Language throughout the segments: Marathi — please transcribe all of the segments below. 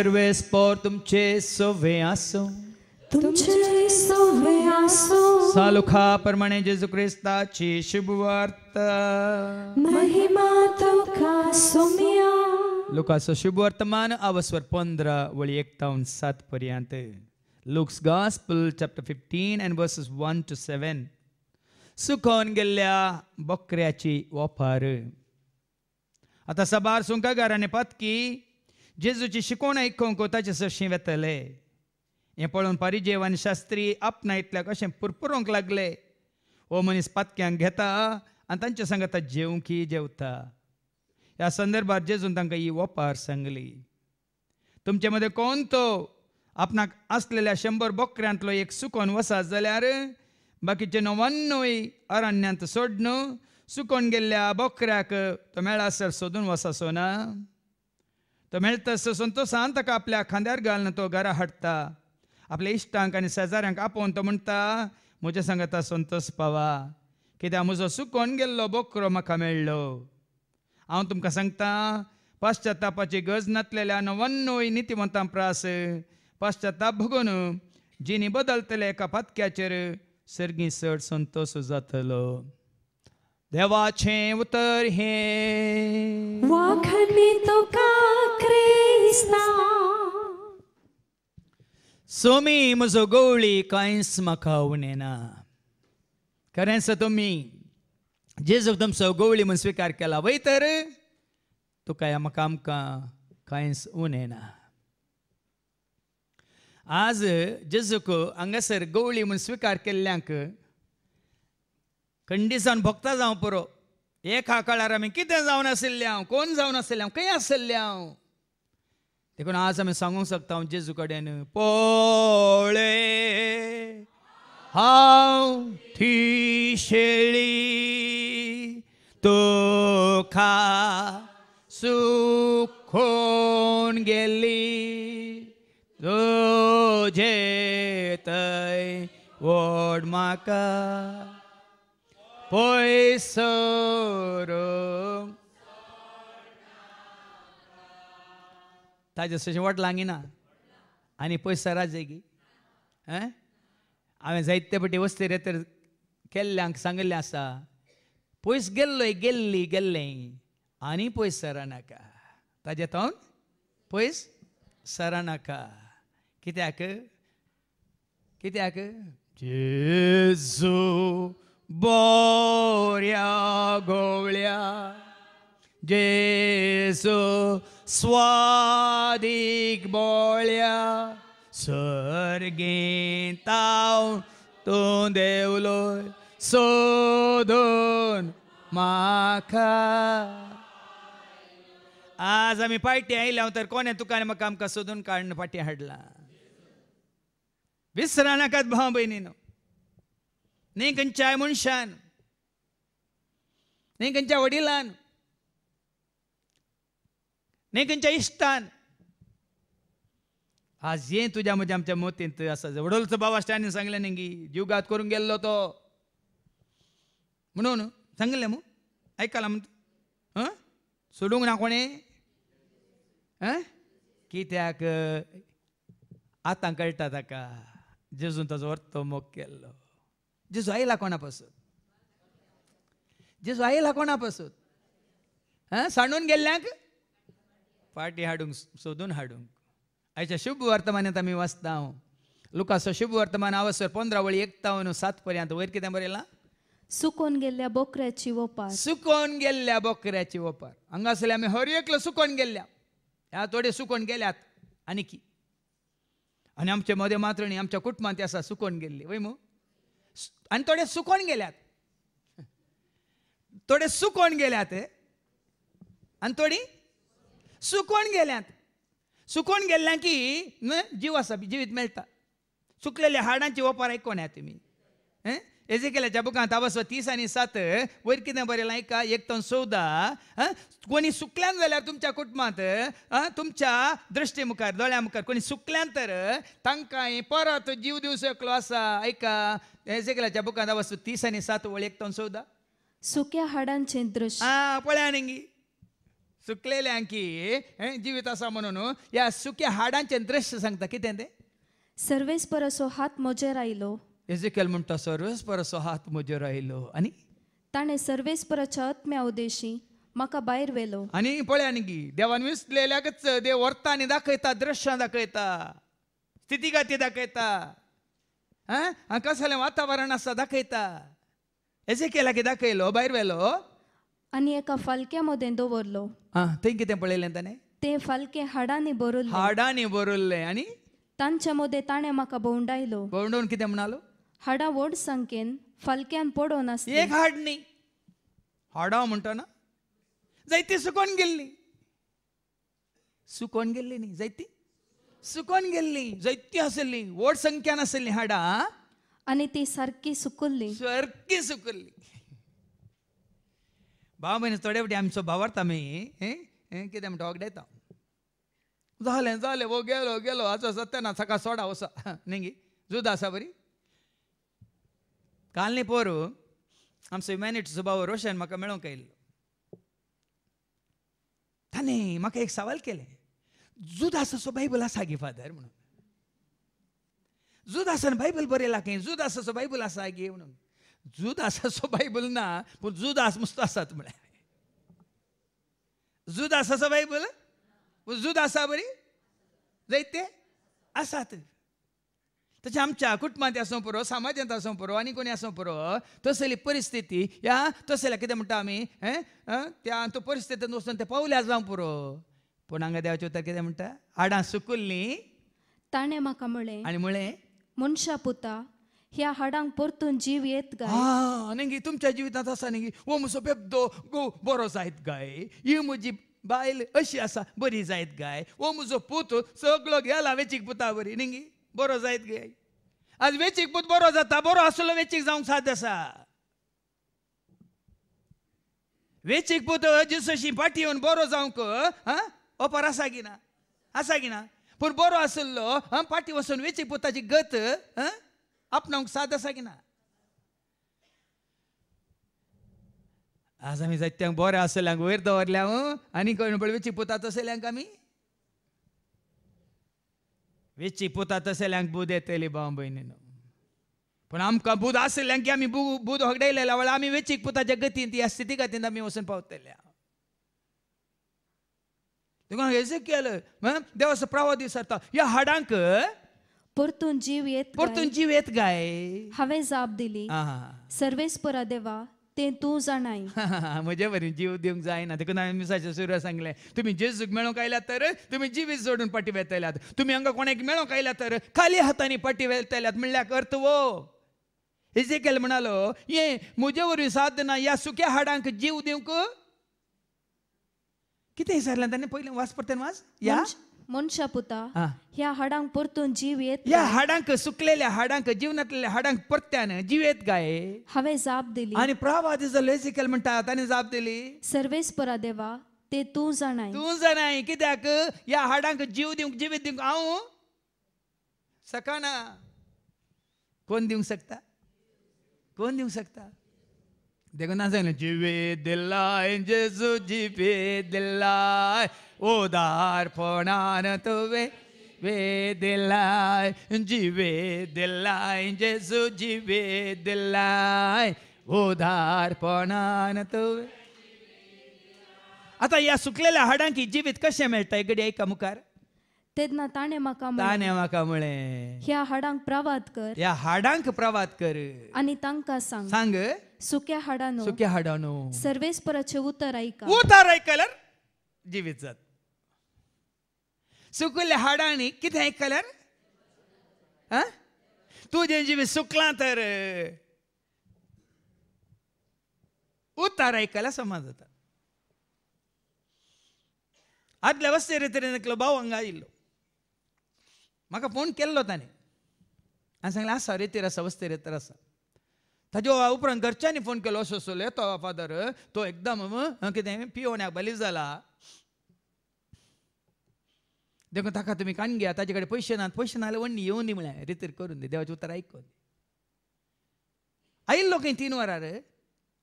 सर्वेस पौर तुमचे सोवे आसो तुमचे सोवे आसो सालुखा परमणे जेजू क्रिस्ताची शुभवार्ता महिमा तुका सोमिया लुकासो शुभ वर्तमान अवस्वर पंधरा वळी एकतावन सात पर्यंत Luke's gospel chapter fifteen and verses one two seven सुकोन गेल्ल्या बकऱ्याची ओफार आता सबार सुंका घराने की जेजूची शिकोण आयकूंक कोताचे सरशीं वेतले हें पळोवन परिजेव आणि शास्त्री आपणायतल्याक अशें पुरपुरोंक लागले हो मनीस पातक्यांक घेता आनी तांचे सांगता जेवंकी जेवता ह्या संदर्भात जेजून तांकां ही ओपार सांगली तुमचे मदें कोण तो आपणाक आसलेल्या शंबर बोकऱ्यांतलो एक सुकोन वसा जाल्यार बाकीचे णव्याण्णवय अरण्यांत सोड न्हू सुकोन गेल्ल्या बोकऱ्याक तो मेळासर सोदून वसासो ना మెళత సొంతో का आपल्या खांद्यार घालना तो घरा हाडटा आपल्या इश्टांक आनी शेजाऱ्यांक आपोवन तो म्हणटा म्हज्या सांगता संतोष पावा कित्याक म्हजो सुकोन गेल्लो बोकरो म्हाका मेळ्ळो हांव तुमकां सांगता पाश्चातापाची गज नातलेल्या नवनोय नितीमता प्रास पाश्चाताप भोगून जिणी बदलतले एका पातक्याचेर सर्गी चड संतोष जातलो देवाचे उतर हे वाखणी तुका सोमी म्हजो गवळी कांयच म्हाका उणेना खरेंच तुमी जेजूक तुमचो गवळी म्हूण स्विकार केला वयतर तुका म्हाका आमकां कांयच उनेना आज जेजूक हांगासर गवळी म्हूण स्विकार केल्ल्यांक कंडिशन भोगता जावं पुरो एका काळार आमी कितें जावन आशिल्ले हांव कोण जावन आशिल्ले हांव खंय आशिल्ले हांव देखून आज आम्ही सांगूंक शकता हांव जेजू कडेन पोळे हांव थी शेळी खा सुखोन गेली तुझे तय वोड म्हाका पयस ताजे शेवट ना आनी पयस सरा जागी ऐं हांवें जायते वस्ती रे तर केल्ल्यांक सांगिल्लें आसा पयस गेल्लो गेल्ली गेल्लें आनी पयस सरनाका ताजे तोंड पयस सरनाका कित्याक कित्याक जेजू बोऱ्या गोवळ्या जेजू स्वादिक बोळ्या सर्गे ताव तूं देवलो सोदून माखा आज आम्ही पाटी आयल्या तर कोणे तुका म्हाका आमकां सोदून काडून पाटी हाडला नाकात भाव भयणीन न्ही खंयच्याय मनशान न्ही खंयच्या वडिलान नाही इष्टान आज ये तुझ्या मध्ये आमच्या मोतीन असं वडोलचं बाबा स्टॅन सांगलं नाही करून गेल्लो तो म्हणून सांगले मग ऐकाला म्हणतो सोडूंक ना कोणे कित्याक आतां कळटा ताका जेजून ताजो अर्थ मोग केल्लो जेजू आयला कोणा पासून जेजू आयला कोणा पासून सांडून गेल्ल्याक फाटी हाडूंक सोदून हाडूंक आयच्या शुभ वर्तमानात मी वाचता लुकास शुभ वर्तमान आवसर पंधरा वळी एकतावन सात पर्यंत वयर कितें बरयलां सुकोन गेल्ल्या बोकऱ्याची ओपार सुकोन गेल्ल्या बोकऱ्याची ओपार हांगासले आमी हर एकलो सुकोन गेल्ल्या ह्या थोडे सुकोन गेल्यात आनी की आनी आमचे मदें मात्रणी आमच्या कुटुंबांत ते आसा सुकोन गेल्ली वय मू आनी थोडे सुकोन गेल्यात थोडे सुकोन गेल्यात आनी थोडी सुकोण गेल्यात सुकोण गेल्या की जीव असा जीवित मेळटा सुकलेल्या हाडांची ओपार ऐकून या तुमी हेजे केल्याच्या बुकांत आवासो तीस आणि सात वयर किती बरयलां ऐका एक तो चवदा कोणी सुकल्यान जाल्यार तुमच्या कुटुंबात तुमच्या दृष्टी मुखार दोळ्या मुखार कोणी सुकल्यान तर तांकां परत जीव दिवं शकलो आसा आयका हेजे केल्याच्या बुकांत आवासो तीस आणि सात वळ एक तन सुक्या हाडांचे दृश्य आं पळया नेंगी सुकलेल्यांकी जिवीत असा म्हणून या सुक्या हाडांचे दृश्य सांगता किती ते सर्वेस परसो हात मजे आयलो एजिकेल म्हणतो सर्वेस परसो हात मजे आयलो आणि ताणें सर्वेस आत्म्या मका म्हाका भायर व्हेलो आनी पळया गी देवान विसलेल्याकच देव व्हरता आनी दाखयता दृश्यां दाखयता स्थितीगाती दाखयता आं कसलें वातावरण आसा दाखयता एजे केला की दाखयलो बाहेर वेलो అని యొక్క ते బొర్లో తెంకితే పడలేదంతానే ते फलके हाडाने बरोल हाडाने बरोल्ले आणि तांच्यामध्ये ताणे म्हाका भोंवडायलो बरोडून किती म्हणालो हाडा व्हड संख्येन फलक्यान पडोन असते एक हाड न्ही हाडा म्हणटना जैती सुकोन गेली सुकोन गेल्ली न्ही जैती सुकोन गेल्ली जैती आसली व्हड संख्यान आसली हाडा आणि ती सारकी सुकुल्ली सारकी सुकुल्ली भाव थोडे आमचो भावार्थ आमी हें कितें म्हणटा वगडायता जालें जालें वो हो, गेलो गेलो हाचो सत्यना सकाळ सोडा वसा हो, न्ही गी जुद आसा बरी काल न्ही पोरू आमचो ह्युमॅनिटीचो भाव रोशन म्हाका मेळोंक आयिल्लो ताणें म्हाका एक सवाल केलें जुदासाचो बायबल आसा गी फादर म्हणून जुदासान बायबल बरयला की जुदासाचो बायबल आसा गे म्हणून जुद आसा सो बायबल ना पूण जुद आसमुस्तो आसात म्हळ्यार जुद आसा सो बायबल पूण जूद आसा बरी जायते आसात तशें आमच्या कुटुंबांत आसूं पुरो समाजांत आसूं पुरो आनी कोणी आसूं पुरो तसली परिस्थिती या तसल्या कितें म्हणटा आमी त्या तो परिस्थितींत वचून ते पावल्या जावं पुरो पूण हांगा देवाचे उतर कितें म्हणटा हाडां सुकुल्लीं ताणें म्हाका म्हळें आनी म्हळें मनशा पुता ह्या हाडांक परतून जीव येत गाय तुमच्या जिवितांत आसा न्ही हो म्हजो बेबदो गो बरो जायत गाय ही म्हजी बायल अशी आसा बरी जायत गाय हो म्हजो पूत सगळो गेला वेचीक पुता बरी न्ही बरो जायत गाय आज वेचीक पूत बरो जाता बरो आसलो वेचीक जावंक साद आसा वेचीक पूत जशी फाटी येवन बरो जावंक हा ओपार आसा की ना आसा की ना पूण बरो आसलो हा फाटी वचून वेचीक पुताची गत हा आपणांक साद आसा की ना आज आमी जाय त्यांक बरें आसल्यांक वयर दवरल्या आनी कोण पळय चिपुतात आसल्यांक आमी वेची पोता तसल्यांक बूद येतली भाव भयणीनो पूण आमकां बूद आसल्यांक की बुध बूद होगडयलेल्या वेळार आमी वेचीक पुताच्या गतीन ती स्थिती गतीन आमी वचून पावतल्या देखून हेजे केलं देवाचो प्रवाह दीस जाता ह्या हाडांक परतून जीव येत परतून जीव येत काय हांवें जाप दिली सर्वेस परा देवा ते तूं जाणाय म्हजे बरी जीव दिवंक जायना देखून हांवें मिसाच्या सुरवात सांगलें तुमी जेजूक मेळूंक आयल्यात तर तुम्ही जिवीत जोडून पाटी वेतल्यात तुमी हांगा कोणाक मेळूंक कायला तर खाली हातांनी पाटी वेतल्यात म्हणल्यार अर्थ वो केल म्हणालो ये म्हजे वरवीं साथ ना ह्या सुक्या हाडांक जीव दिवंक कितें विचारलें ताणें पहिले वास परतेन वास या म्हणजे मनशा पुता ह्या हाडांक परतून जीव येत ह्या हाडांक सुकलेल्या हाडांक जीवनातल्या हाडांक परत्यान जीव येत काय हांवें जाप दिली आणि प्रभावादीचं लेसिकल म्हणटा ताणे जाप दिली सर्वेस्परा देवा ते तूं जाणाय तू जाणाय कित्याक या हाडांक जीव दिवंक जिवीत दिवंक हांव सकाना कोण दिवंक शकता कोण दिवंक शकता देखो ना सांगलें जिवे दिलाय जेजू जिवे दिलाय उदारपणान तुवे वेदिलाय जिवे दिलाय जेजू जिवे दिलाय उदारपणान तुवे आता या सुकलेल्या हाडांकी जिवीत कशें मेळटा गडी ऐका मुखार तेन्ना ताणें म्हाका ताणे म्हाका मुळे ह्या हाडांक प्रवाद कर ह्या हाडांक प्रवाद कर आनी तांकां सांग सांग सुक्या हाडानो सुक्या हाडानो सर्वेस्पराचे उतर ऐका उतर ऐकलर जिवीत जाता सुकले हाडांनी कितें कलर आ? तुजें जिवी सुकलां तर उतार आयकला समाज जाता आदले वस्ते तरेन एकलो भाव हांगा आयिल्लो म्हाका फोन केल्लो ताणें हांवें सांगलें आसा रेतीर आसा वस्ते रेतर आसा ताज्या उपरांत घरच्यांनी फोन केलो असो येतो फादर तो एकदम कितें पियोन बलीज जाला देखून ताका तुमी काणगे ताजे कडेन पयशे नात पयशे ना जाल्यार वण्णी येवनी म्हळ्यार रितीर करून दी देवाचें उतर आयकून आयिल्लो खंय तीन वरार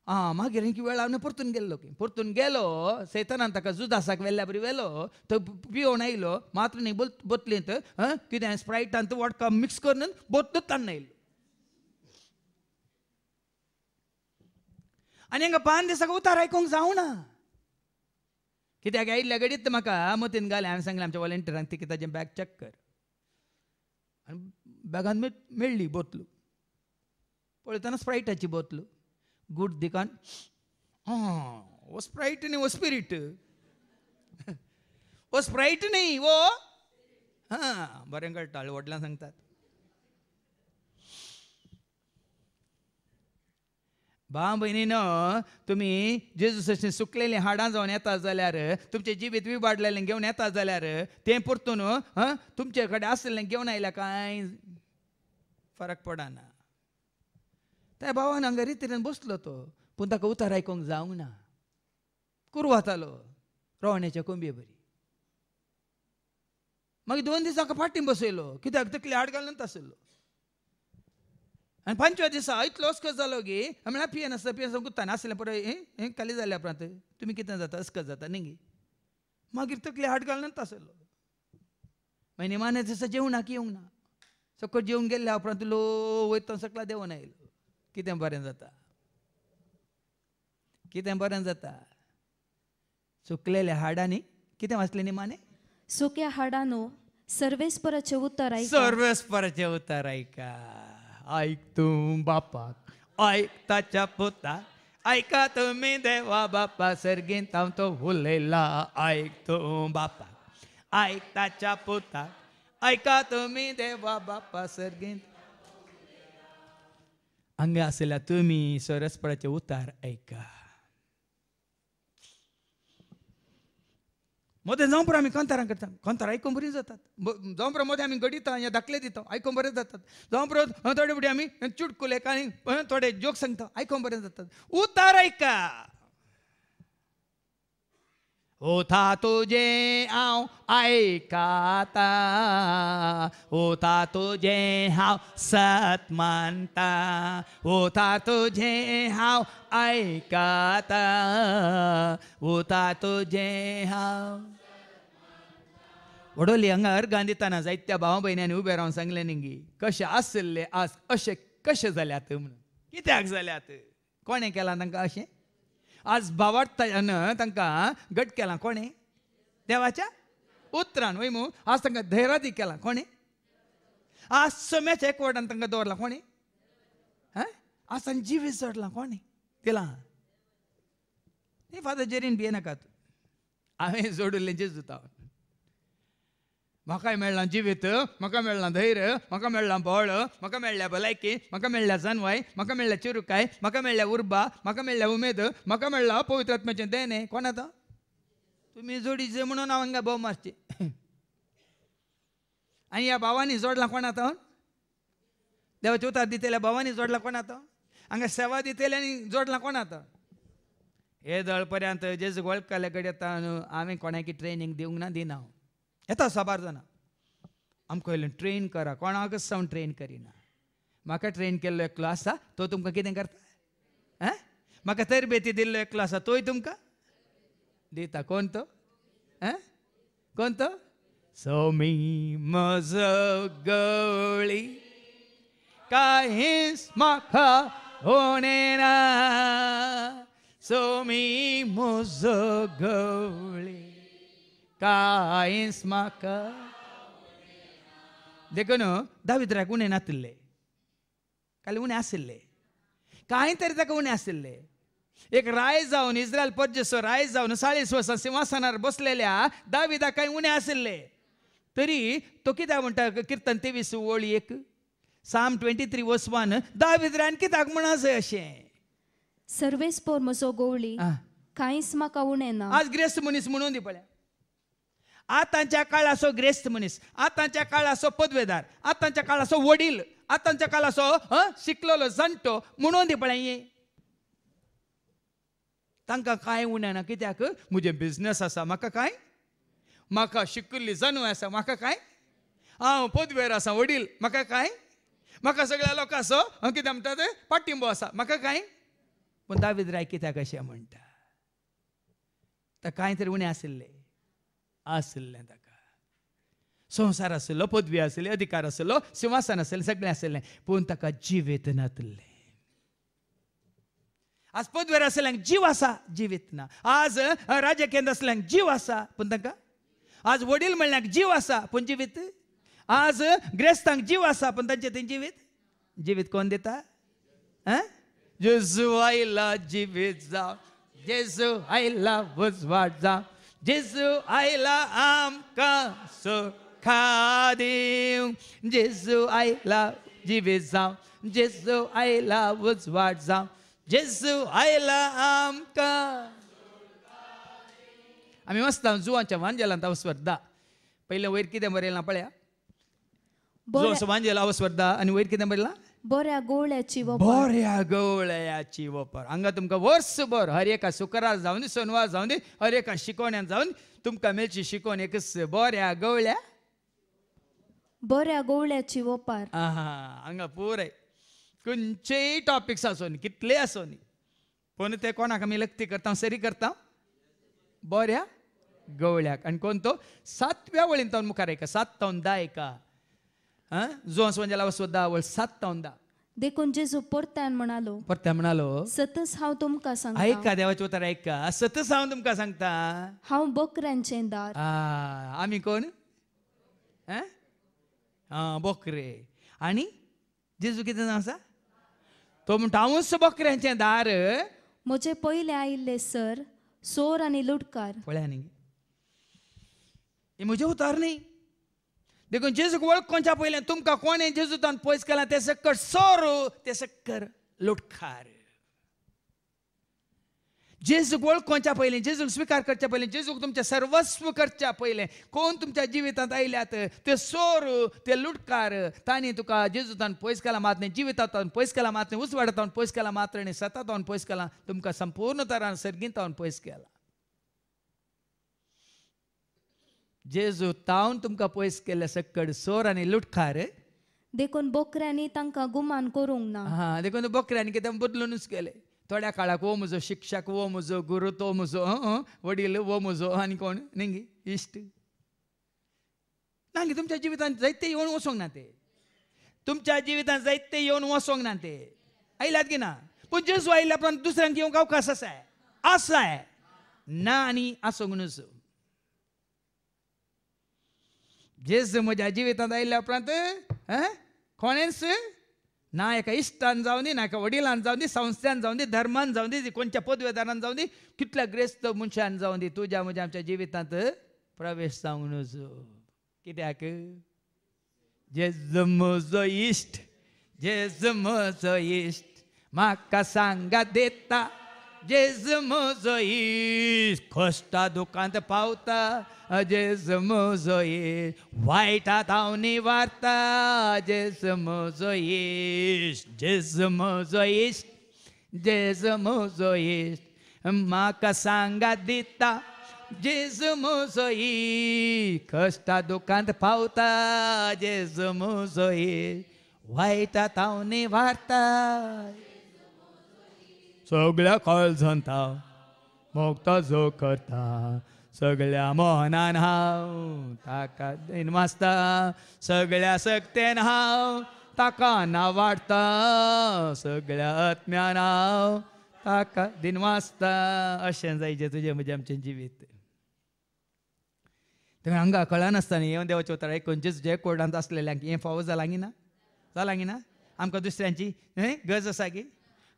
आं मागीर हेंकी वेळ हांव परतून गेल्लो की परतून गेलो सैतानान ताका जुदासाक वेल्ल्या बरी वेलो तो पिवोन आयलो मात्र न्ही बोल तर कितें स्प्रायटान वॉडका मिक्स करून बोतलूच तान्न आयलो आनी हांगा पांच दिसाक उतार आयकूंक जावना कित्याक आयिल्ले घडीत म्हाका मतीन घालें हांवें सांगलें आमच्या वॉलेंटियरांक ती ताजें बॅग चॅक कर आनी बॅगान मेळ्ळी बोतल पळयतना स्प्रायटाची बोतल गूड दिकान आं वो स्प्रायट न्ही वो स्पिरिट वो स्प्रायट न्ही वो हां बरें कळटा व्हडल्यान सांगतात भाव भयणीन तुम्ही जेजूसशी सुकलेली हाडां जावन येता जाल्यार तुमचे जिबीत विबाडलेलें घेवन येता जाल्यार तें परतून तुमचे कडेन आसलेलें घेवन आयल्या कांय फरक पडना त्या भावान हांगा रितीन बसलो तो पूण ताका उतार आयकूंक जावंक ना वतालो रोवण्याच्या कोंबये बरी मागीर दोन दिसांक फाटीं बसयलो कित्याक तकली हाड घालून आसलो आनी पंचवीस दिसा इतलो कस जालो गे म्हणल्यार पिय नसतं कुत्ता नासलें पळय हें हें काली जालें आपणात तुमी कितें जाता अस्कत जाता न्ही गे मागीर तकली हाट घालना तसलो म्हयने निमान्या दिसा की येवंक ना सकट जेवून गेल्ल्या उपरांत लो वयता सकला देवून आयलो कितें बरें जाता कितें बरें जाता सुकलेल्या हाडांनी कितें वाचले निमाने सुक्या हाडांनो सर्वेस्पराचें उतर आयका सर्वेस्पराचें उतर आयका ऐक तू बापा ऐक ताच्या पोता ऐका तुम्ही देवा बाप्पा सर्गीन थांबतो भुलेला ऐकतो बापा ऐक ताच्या पोता ऐका तुम्ही देवा बापा सर्गीन अंग असलेला तुम्ही सरसपडाचे उतार ऐका मोदें जाऊन पुरो आमी कोंतारां करता कोंतारां ऐकून बरी जातात जाऊन पुरो मोदें आमी गडिता या धाकले दिता ऐकून बरें जातात जावं पुरो थोडे फुडें आमी चुटकुले काही थोडे जोक सांगता ऐकून बरें जातात उतार आयका होता तुझे हाव ऐकाता होता तुझे हाव सत मानता होता तुझे हाव ऐकाता होता तुझे हाव वडोली हांगा दिताना जायत्या भावा भयण्यांनी उभे राहून सांगले निंगी कशे आसले आज अशे कशे जाल्यात म्हणून कित्याक जाल्यात कोणें केला तांकां अशें आज भावार्थ तांकां घट केलां कोणे देवाच्या उतरान वयमू आज तांकां धैरादी केला कोणे आज समेच्या एकवटान तांकां दवरला कोणे आज तांकां जिवीत जोडला कोणे केला फादर जेरीन भियेनाकात हांवें जोडिल्लें जेजूत हांव म्हाका मेळ्ळां जिवीत म्हाका मेळ्ळां धैर्य म्हाका मेळ्ळां बळ म्हाका मेळ्ळ्या भलायकी म्हाका मेळ्ळ्या जनवाय म्हाका मेळ्ळ्या चिरुकाय म्हाका मेळ्ळ्या उर्बा म्हाका मेळ्ळ्या उमेद म्हाका मेळ्ळां पवित्रात्म्याचें देणे कोण आतां तुमी जोडीचे म्हणून हांव हांगा भोव मारचे आनी ह्या भावांनी जोडला कोण आतां देवाच्या उतार दितेल्या भावांनी जोडला कोण आतां हांगा सेवा दितेल्यांनी जोडला कोण आतां हे दळ पर्यंत जेज गोळकाले कडेन येता न्हू हांवें कोणाकी ट्रेनींग दिवंक ना दिना हांव येता साबार जाणां आमकां वयल्यान ट्रेन करा कोणाक सावन ट्रेन करिना म्हाका ट्रेन केल्लो एकलो आसा तो तुमकां कितें करता हैं म्हाका तरबेती दिल्लो एकलो आसा तोय तुमकां दिता कोण तो कोण तो सोमी मज गवळी काहीच म्हाका होणे ना सोमी मोज गवळी కాయన్స్ మాక దెగ్గను దావిద్రాకు నేను అతిల్లే కలిగి ఆసిల్లే तरी ताका ఉని ఆసిల్లే एक राय जाऊन इस्रायल पद्जेसो राय जाऊन साळीस वर्सां सिंहासनार बसलेल्या दाविदा कांय उणें आशिल्ले तरी तो कित्याक म्हणटा किर्तन तेवीस ओळी एक साम ट्वेंटी थ्री वसवान दाविद्रान कित्याक म्हणास अशें सर्वेस पोर म्हजो गोवळी कांयच म्हाका उणें ना आज ग्रेस्त मनीस म्हणून दी आतांच्या काळ असो ग्रेस्त मनीस आतांच्या काळ असो पदवेदार आतांच्या काळ असो वडील आतांच्या काळ असो शिकलेलो जाणटो म्हणून पळाय तांकां कांय ना कित्याक म्हजे बिझनेस आसा म्हाका कांय म्हाका शिकिल्ली जनू आसा म्हाका कांय हांव पदवेर आसा वडील म्हाका कांय म्हाका सगळ्या लोकांचो असो कितें म्हणटा ते पाठिंबो आसा म्हाका कांय पूण दावीद राय कित्याक अशें म्हणटा कांय तरी उणें आशिल्लें आसलें ताका संवसार आसलो पदवी आसली अधिकार आसलो सिंहासन आसलें सगळें आसलें पूण ताका जिवीत नातलें आज पदवेर आसल्यांक जीव आसा जिवीत ना आज राजकेंद्र आसल्यांक जीव आसा पूण तांकां आज वडील म्हणल्याक जीव आसा पूण जिवीत आज ग्रेस्तांक जीव आसा पूण तांचे थंय जिवीत जिवीत कोण दिता जेजू आयला जिवीत जावं जेजू आयला वजवाट जावं जेजू आईला आमका सुखा देव जेजू आईला जिवे जावं जेजू आईला उजवाट जावं जेजू आयला आमका आमी मस्त जुवांच्या वांजेलांत अवस्वर्धा पयलें वयर कितें बरयलां पळया जो वांजेला अवस्वर्धा आनी वयर कितें बरयलां बऱ्या गोळ्याची वापर बऱ्या गवळ्याची वपर हांगा तुमकां वर्सभर हर एका सुकरा जावन दी, सोनवार जावन हर एका शिकवण्या जावन तुमकां मेळची शिकोवन एक बऱ्या गवळ्या बऱ्या गोळ्याची वपार आहा हांगा पुराय खंयचेय टॉपिक्स आसून कितले आसून पूण ते कोणाक आमी लक्ती करता सरी करता बऱ्या गवळ्याक आनी कोण तो सातव्या वळीन तो मुखार एका सात तावन धा एका João angelava sua dawal sattaunda. देखून जे परत्यान म्हणालो परत्या म्हणालो सतस हांव तुमकां सांगता ऐका देवाच्या उतार ऐका सतस हांव तुमकां सांगता हांव बोकऱ्यांचे दार आमी कोण आं बोकरे आनी जेजू कितें नांव आसा तो म्हणटा हांवूच बोकऱ्यांचे दार म्हजे पयले आयिल्ले सर सोर आनी लुटकार पळया न्ही हे म्हजे उतार न्ही देखून जेजूक ओळखोच्या पयलें तुमकां कोणें जेजूतान पयस केलां ते सक्कर सोरू ते सक्कर लुटकार जेजूक ओळखोच्या पयलीं जेजूक स्वीकार करच्या पयलीं जेजूक तुमचें सर्वस्व करच्या पयलें कोण तुमच्या जिवितांत आयल्यात ते सोरू ते लुटकार तांणी तुका जेजूतान पयस केला मात न्ही जिवितांतान पयस केला मात न्ही उसवाडातावन पयस केला मात्र न्ही सतातावन पयस केला तुमकां संपूर्ण तरान सर्गीत पयस केला जेजू तावन तुमकां पयस केल्ले सकड सोर आनी लुटखार देखून बोकऱ्यांनी तांकां गुमान करूंक ना हा देखून बोकऱ्यांनी कितें बदलूनच केले थोड्या काळाक वो म्हजो शिक्षक वो म्हजो गुरु तो म्हजो वडील वो म्हजो आनी कोण न्ही इश्ट नांगी तुमच्या जिवितांत जायते येवन वसोंक ना ते तुमच्या जिवितांत जायते येवन वसोंक ना ते आयल्यात की ना पूण जेजू आयल्या उपरांत दुसऱ्यांक येवंक अवकाश आसा आसाय ना आनी आसूंक नजो ಜೇಸು जिवितांत ಜೀವಿತ ಇಲ್ಲ उपरांत कोणेच ना एका इश्टान जावं दी ना एका वडिलान जावं दी संस्थान जावं दी धर्मान जावं दी कोणच्या पदवेदारान जावं दी कितल्या ग्रेस्त मनशान जावं दी तुज्या म्हज्या आमच्या जिवितांत प्रवेश जावंक नजो कित्याक जो म्हजो इश्ट जेज म्हजो इश्ट म्हाका सांगा देता जेजमोजोई खोस्टा दुकांत पावता वार्ता वायटा धावणी वारता जेज जेजमोजोईश जेजमोजोईश म्हाका सांगा दिता जेजमोजोई कष्टा दुकांत पावता जेजमोजोई वायटा धावणी वार्ता सगळ्या कॉल झनता मोगतो जो करता सगळ्या मोहनान हाव ताका दिन वाचता सगळ्या सक्तेन हाव ताका ना वाटता सगळ्या आत्म्यान हाव ताका दिन वाचता अशें जायचे तुजें म्हजें आमचें जिवीत तें हांगा कळनासतना येवन देवाच्या उतराक खंयचेच जे कोर्टांत आसलेल्यांक हें फावो जालां की ना जालां की ना आमकां दुसऱ्यांची गरज आसा की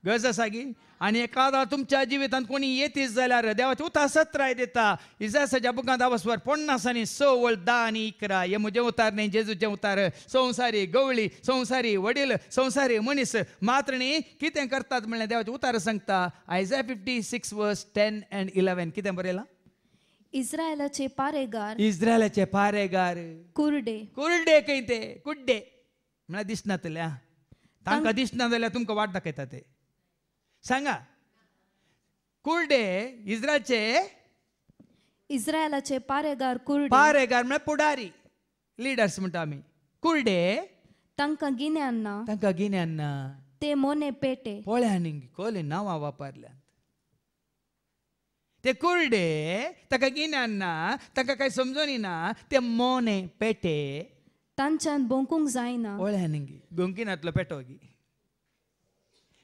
गरज असा की आनी एखादा तुमच्या जिवितांत कोणी येतीस जाल्यार देवाचे उतासत राय दिता इजासाच्या बुकांत आवसवर पन्नासांनी स वळ दा आनी इकरा हे म्हजें उतार न्ही जेजूचे उतार संवसारी गवळी संवसारी वडील संवसारी मनीस मात्र न्ही कितें करतात म्हणले देवाचे उतार सांगता आयजा fifty six verse ten and eleven कितें बरयलां इस्रायलाचे पारेगार इस्रायलाचे पारेगार कुर्डे कुरडे खंय ते कुड्डे म्हळ्यार दिसनातल्या तांकां दिसना जाल्यार तुमकां वाट दाखयता ते सांगा कुर्डे इस्राचे इस्रायलाचे पारेगार कुर्डे पारेगार म्हणजे पुढारी लिडर्स म्हणतो आम्ही कुर्डे तांकां गिन्यांना तांकां गिन्यांना ते मोने पेटे पोळ्यांनी कोले नांवां वापरल्यात ते कुर्डे ताका गिन्यांना ताका काही समजोनी ना ते मोने पेटे तांच्यान बोंकूंक जायना ओळ्यांनी गोंकीनातलो पेटो गी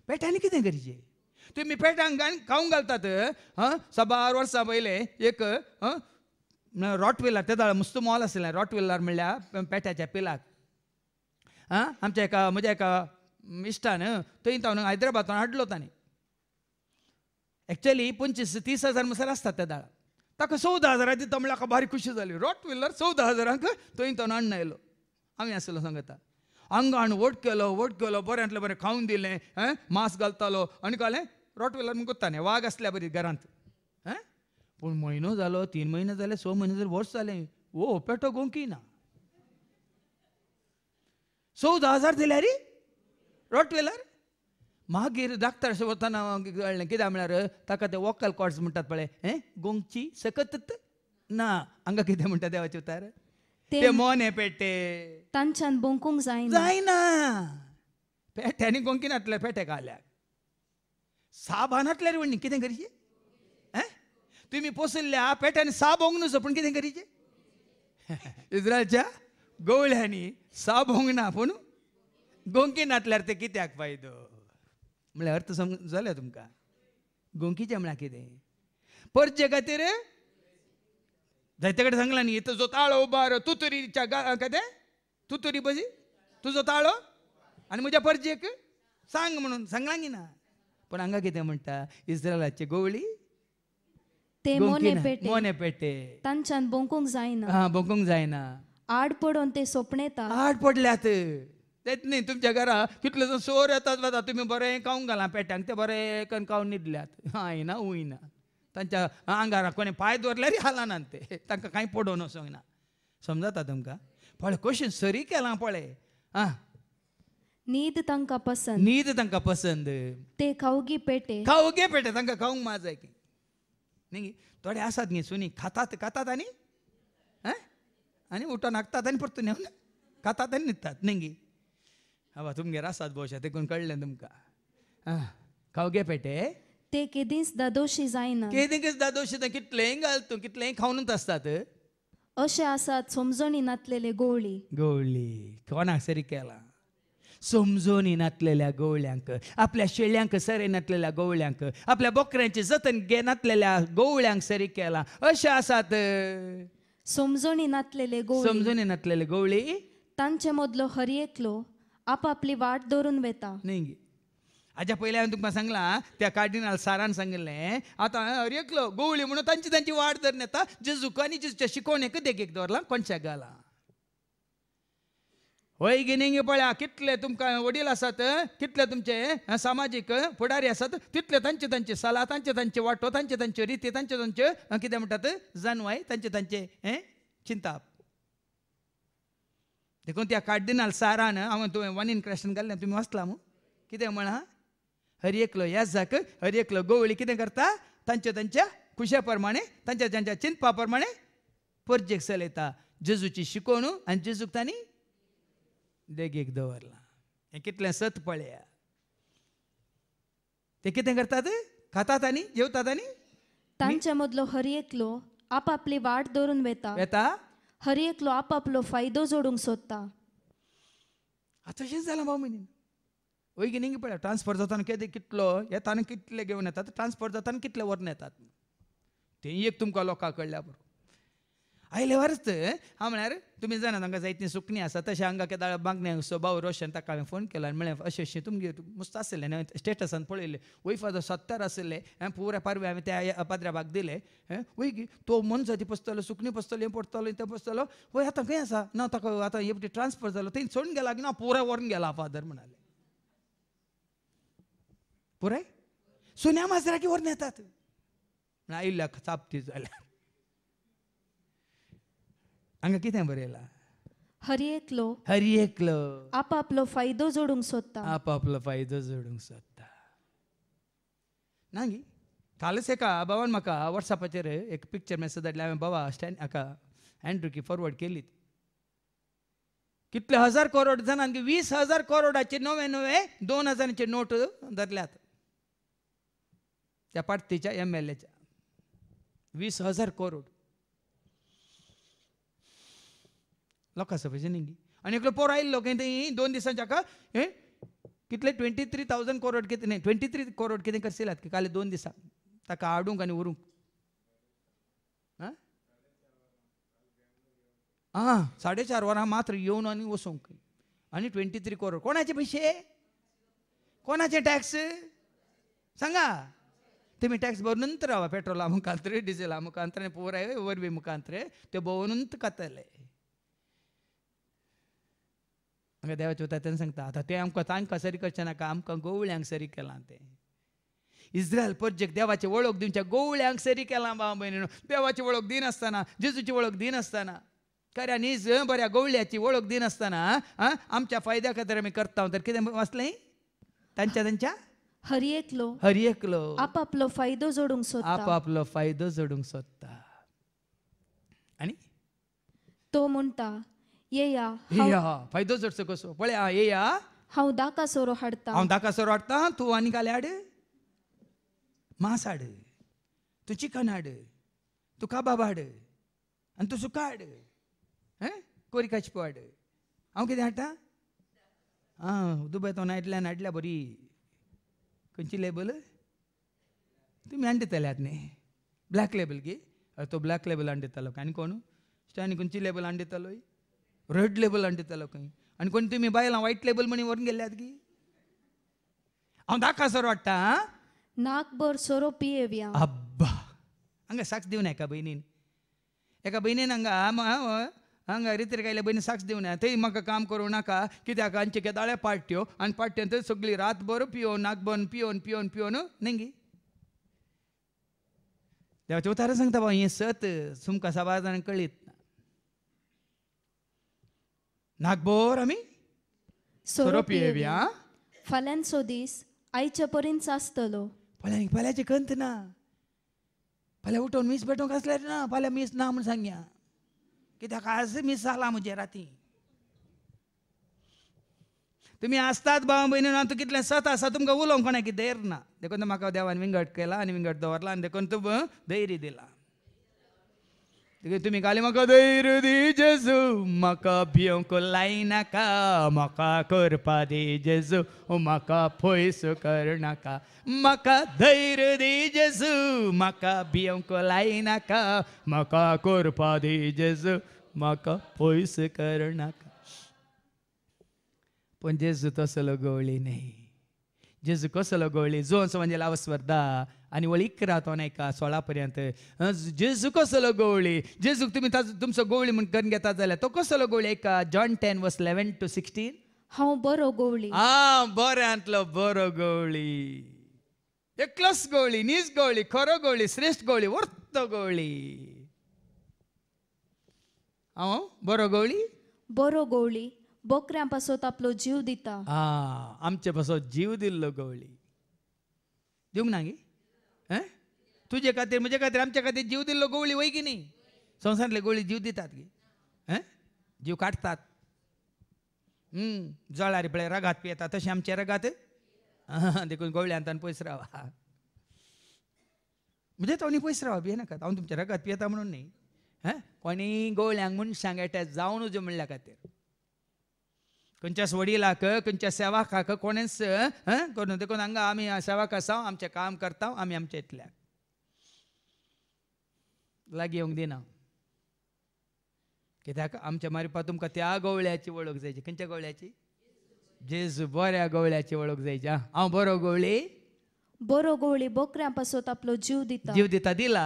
पेट्यांनी कितें तुम्ही अंगाने खाऊंक घालतात हां साबार वर्षा पहिले एक रॉट वेलार त्या दाळ मस्त मॉल असेल रॉट म्हणल्या म्हणल्यार पेट्याच्या पिलाक आं आमच्या एका म्हज्या एका इश्टान थंय तो हैदराबादान हाडलो ताणें ॲक्च्युली पंचवीस तीस हजार मसार असतात त्या दाळ ताका चौदा हजारां दिता म्हणल्यार म्हाका बारीक खुशी जाली रॉट व्हिलर चौदा हजारांक थंय तो हाडून आयलो आमी आसलो सांगता आंगाण वट केलो वट केलो बरें बरें खावन दिलें मास्क घालतालो आनी कळलें रॉटवेलर मग गोत्ताने वाघ असल्या बरी घरांत पण पूण म्हयनो जालो तीन महिने जाले स महिने झाले वर्स झाले ओ पेटो गोंकी ना दहा हजार दिल्या रे रॉटवेलर मागीर डाक्टर अशें वताना कळ्ळें कित्याक म्हळ्यार ताका ते वॉकल कॉर्ड्स म्हणटात पळय हें गोंगची सकत ना हांगा कितें म्हणटा देवाचे उतार ते मोने पेटे तांच्यान बोंकूंक जायना जायना गोंकी नातले पेटे घाल्याक साबानांतल्यार वडणी कितें करचें हं तुमी पोसल्ल्या पेट्यान साब पण सो पूण कितें करचें इस्रायलच्या गवळ्यांनी साब ओंगना पूण गोंकी नातल्यार ते कित्याक फायदो म्हळ्यार अर्थ समज जालो तुमकां गोंकीचें म्हळ्यार कितें परचे खातीर जायते कडेन सांगला न्ही तुजो ताळो उबार तुतुरीच्या कितें तुतुरी बजी तुजो ताळो आनी म्हज्या परजेक सांग म्हणून सांगला की ना पूण हांगा कितें म्हणटा इस्रायलाचे गोवळी ते मोने पेटे मोने पेटे तांच्यान बोंकूंक जायना हा बोगूंक जायना आड पडोन ते सोपणेता आड पडल्यात तेच न्ही तुमच्या घरा कितलेसो सोर येतात वता तुम्ही बरें कावून घाला पेट्यांक ते बरे कन कावन न्हिदल्यात हायना उयना तांच्या आंगारा कोणी पांय दवरल्यारय हालना ते तांकां कांय पडोवन वसोंक ना समजता तुमकां पळय क्वेश्चन सरी केलां पळय आं नीद ತಂಕ पसंद नीद ತಂಕ पसंद ते खाऊगी पेटे खाऊ पेटे तांकां खाऊंक माज आहे की न्ही थोडे आसाद न्ही सुनी खातात खातात आनी हं? आनी उठोन हाकतात आनी परतून येवन खातात आनी न्हिदतात न्ही गी? आवा तुमगेर आसात भोवशा देखून कळलें तुमकां आं खाऊ पेटे ते केदिंस दादोशी जायना के दादोशी तर कितलेंय घाल तूं कितलेंय खावनूच असतात अशे आसात समजणी नातलेले गोळी गोली कोणाक सरी केला समजून नातलेल्या गवळ्यांक आपल्या शेळ्यांक सरे नातलेल्या गवळ्यांक आपल्या बोकऱ्यांचे जतन घे नातलेल्या गवळ्यांक सरी केला अशे आसात समजून नातलेले गवळी समजून गवळी तांचे मदलो हर एकलो आपापली वाट धरून वेता नाही हाज्या पहिले हांवें तुमकां सांगलां त्या कार्डिनल सारान सांगिल्लें आतां हरयेकलो हर एकलो गवळी म्हणून तांची तांची वाट धरून येता जेजुकांनी जेजूच्या शिकोवणेक देगेक दवरलां कोणशाक घालां वय गिनिंग पळ्या कितले तुमकां वडील आसात कितले तुमचे सामाजीक फुडारी आसात तितले तांचे तांचे सला तांचे तांचे वांटो तांचे तांचे रिती तांचे तांचे कितें म्हणटात जनवाय तांचे तांचे हे चिंता देखून त्या कार्डिनल सारान हांवें तुवें इन क्रेशन घाल्लें तुमी वाचला मू कितें म्हणा हर एकलो जाक हर एकलो गोवळी कितें करता तांचे तांच्या खुशे प्रमाणे तांच्या तांच्या चिंतपा प्रमाणे परजेक चलयता जेजूची शिकोवणू आनी जेजूक तांणी देगेक दवरला हे कितलें सत पळया ते कितें करतात खातात आनी जेवतात आनी तांच्या मदलो हर एकलो आपापली वाट दवरून वेता वेता हर एकलो आपापलो फायदो जोडूंक सोदता आतां तशेंच जालां भाऊ म्हयने वयगी निंगी पळया ट्रान्सफर जाताना कितें कितलो येता आनी कितले घेवन येतात ट्रान्सफर जाताना कितले व्हरून येतात तें एक तुमकां लोकां कडल्या बरोबर आयले वर्स हा म्हळ्यार तुमी जाणा तांकां जायतीं सुकणीं आसा तशें हांगा केदाळ बांगणे स्वभाव रोशन ताका हांवें फोन केला आनी म्हळ्यार अशें अशें तुमगे मस्त आसलें हांवें स्टेटसान पळयलें वयफाचो सत्तर आसले पुरे पुऱ्या पारवे हांवें त्या भाग दिले वय गी तो ती पोसतलो सुकणी पोसतलो हें पडतलो तें पोसतलो वय आतां खंय आसा ना ताका आतां हे ट्रान्सफर जालो थंय सोडून गेला की ना पुराय व्हरून गेला फादर म्हणाले पुराय सुन्या की व्हरून येतात म्हण आयिल्ल्या चापती जाल्यार हांगा कितें बरयलां हरी एकलो हरी एकलो आप आपलो फायदो जोडूंक सोदता आप आपलो फायदो जोडूंक सोदता गी कालच एका बाबान म्हाका वॉट्सॅपाचेर एक पिक्चर मेसेज धाडली हांवें बाबा स्टँड हाका हँड्रुकी फॉरवर्ड केली कितले हजार करोड जाणां वीस हजार करोडाचे नवे नवे दोन हजारांचे नोट धरल्यात त्या पार्टीच्या एम एल एच्या वीस हजार करोड लोकां सफिशियंट आनी एकलो पोर आयिल्लो कितें दोन दिसांच्या का हे कितले ट्वेंटी थ्री थावजंड करोड कितें न्ही ट्वेंटी थ्री करोड कितें करसिलात की काले दोन दिसां ताका हाडूंक आनी उरूंक आं साडे चार वरां मात्र येवन आनी वसूंक आनी ट्वेंटी थ्री करोड कोणाचे पयशे कोणाचे टॅक्स सांगा तुम्ही टॅक्स भरूनच रावा पेट्रोला मुखांत्र डिझेला पोर आय वरवी मुखांत्र ते भोवनूच कातले हांगा देवाच्या उतार सांगता आतां तुवें आमकां तांकां सरी करचें नाका आमकां गोवळ्यांक सरी केलां तें इस्रायल पर्जेक देवाचे वळख दिवच्या गोवळ्यांक सरी केलां भाव भयणीनो देवाची वळख दिनासतना जेजूची वळख दिनासतना खऱ्यान न्हीज बऱ्या गोवळ्याची वळख दिनासतना आमच्या फायद्या खातीर आमी करता तर कितें वाचलें तांच्या तांच्या हरी एकलो हरी एकलो आप आपलो फायदो जोडूंक सोदता आप आपलो फायदो जोडूंक सोदता आणि तो म्हणटा ಏಯಾ ಏಯಾ ಫೈದೋ ಜರ್ಸಕೋಸು ಪೊಳೆ ಆ ಏಯಾ ಹೌದಾಕ ಸೋರು ಹಾಡ್ತಾ ಅವ್ನು ದಾಕ ಸೋರು ಹಾಡ್ತಾ ತೂ ಅನಿಕಾಲೆ ಆಡು ಮಾಸಾಡು ತು ಚಿಕನ್ ಆಡು ತು ಕಬಾಬ್ ಆಡು ಅಂತ ಸುಖ ಆಡು ಕೋರಿ ಕಚ್ಪು ಆಡು ಅವ್ ಕಿದೆ ಹಾಟ ಹಾಂ ದುಬೈ ತೋನ ಇಡ್ಲ ನಡ್ಲ ಬರೀ खंयची लेबल तुमी आणताले आत न्ही ब्लॅक लेबल गी तो ब्लॅक लेबल आणतालो आनी कोण आनी खंयची लेबल आणतालो रेड लेबल आणटा त्याला काही आणि कोणी तुम्ही बायलां व्हाईट लेबल म्हणी व्हरून गेल्यात की हांव दाखा सर वाडटा नाक सोरो पियेव्या अब्बा हांगा साक्ष दिवन एका बहिणीन एका बहिणीन हांगा हांगा रितीर काय बहिणी साक्ष दिवन थंय म्हाका काम करूं नाका कित्याक आमचे केदाळ्या पाट्यो आनी पाट्यो थंय सगळी रातभर पियोन नागभर पियोन पियोन पियोन नेंगी देवाचे उतारा सांगता भाऊ हे सत सुमका साबार कळीत नागबोर आम्ही सोरोप येव्या दिस आईच्या परींच आसतलो फाल्यां फाल्याचे कंत ना फाल्यां उठोन मीस बेठोंक आसले ना फाल्यां मीस ना म्हूण सांगया कित्याक आज मीस जाला म्हजे राती तुमी आसतात भाव भयणी हांव तुका कितलें सत आसा तुमकां उलोवंक कोणाक धैर्य ना देखून म्हाका देवान विंगड केला आनी विंगड दवरला आनी देखून तुका धैर्य दिला तुम्ही काल म्हाका धैर्य दी जेजू म्हाका भियोंक नाका म्हाका करपा दी जेजू म्हाका पयस नाका म्हाका धैर्य दी जेजू म्हाका भियोंक लायनाका म्हाका करपा दी जेजू म्हाका पयस नाका पण जेजू तसलो गवळी न्ही जेजू कसलो गवळी जो म्हणजे लाव आनी वळीक राहतो नायका सोळा पर्यंत जेजू कसलो गवळी जेजूक तुम्ही तुमचं गवळी म्हण करून घेता जाल्यार तो कसलो गवळी एक John ten verse eleven to sixteen हा बरो गवळी आ आंतलो बरो गवळी एकलस गवळी नीज गवळी खरो गवळी श्रेष्ठ गवळी वर्त गवळी हा बरो गवळी बरो गवळी बोकऱ्यां पासून आपलो जीव दिता आ आमचे पासून जीव दिल्लो गवळी दिवंक ना तुझे खातीर मुझे म्हणजे खातीर आमच्या खातीर जीव दिल्लो गोवळी वय की न्ही संवसारांतले गोळी जीव दितात की हं जीव काडटात जळारी पळय रगात पियेता तशें आमच्या रगात देखून गोवळ्यांतान पयस रावा म्हणजे तो पयस रावा भियेनाकात हांव तुमच्या रगात पियेता म्हणून न्ही हं कोणी गोवळ्यांक म्हूण सांगेटा जावन उजे म्हणल्या खातीर खंयच्याच वडिलाक खंयच्या सेवाकाक कोणेच हं करून देखून हांगा आमी सेवाक आसा आमचें काम करता आमी आमच्या इतल्याक लागी लागीवंग दिना कित्याक आमच्या मारिपा तुमकां त्या गवळ्याची वळख जायची खंयच्या गवळ्याची जेज बऱ्या गवळ्याची वळख जायची हांव बरो गवळी बरो गवळी बोकऱ्या पासून आपलो जीव दिता जीव दिता दिला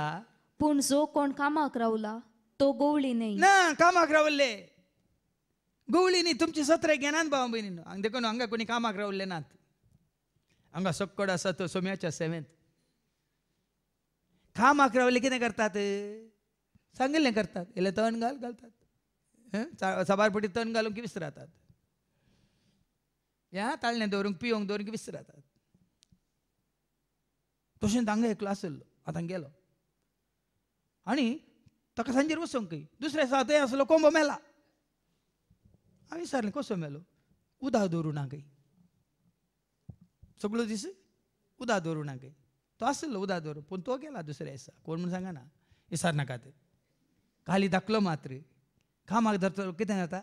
पूण जो कोण कामाक रावला तो गवळी नाही ना कामाक रावले गवळी न्ही तुमची सत्र घेनात भाव बहिणी देखून हांगा कोणी कामाक रावले नात हांगा सक्कड आसा तो सोम्याच्या सेवेंत ठाम अकरावले की नाही करतात सांगेल नाही करतात याला तण घाल घालतात सबारपटी तण घालून की विसरतात या ताळणे दवरून पियोंक दवरून की विसरतात तशें तांगा एकलो आसलो आतां गेलो आनी ताका सांजेर वसोंक दुसऱ्या दिसा थंय आसलो कोंबो मेला हांवें विचारलें कसो मेलो उदा ना कही सगळो दीस उदा ना कही तो असेल उदादवर पण तो गेला दुसऱ्या दिसा कोण म्हणून सांगा ना विसर नका ते खाली धाकलो मात्र खामाक धरतलो कितें जाता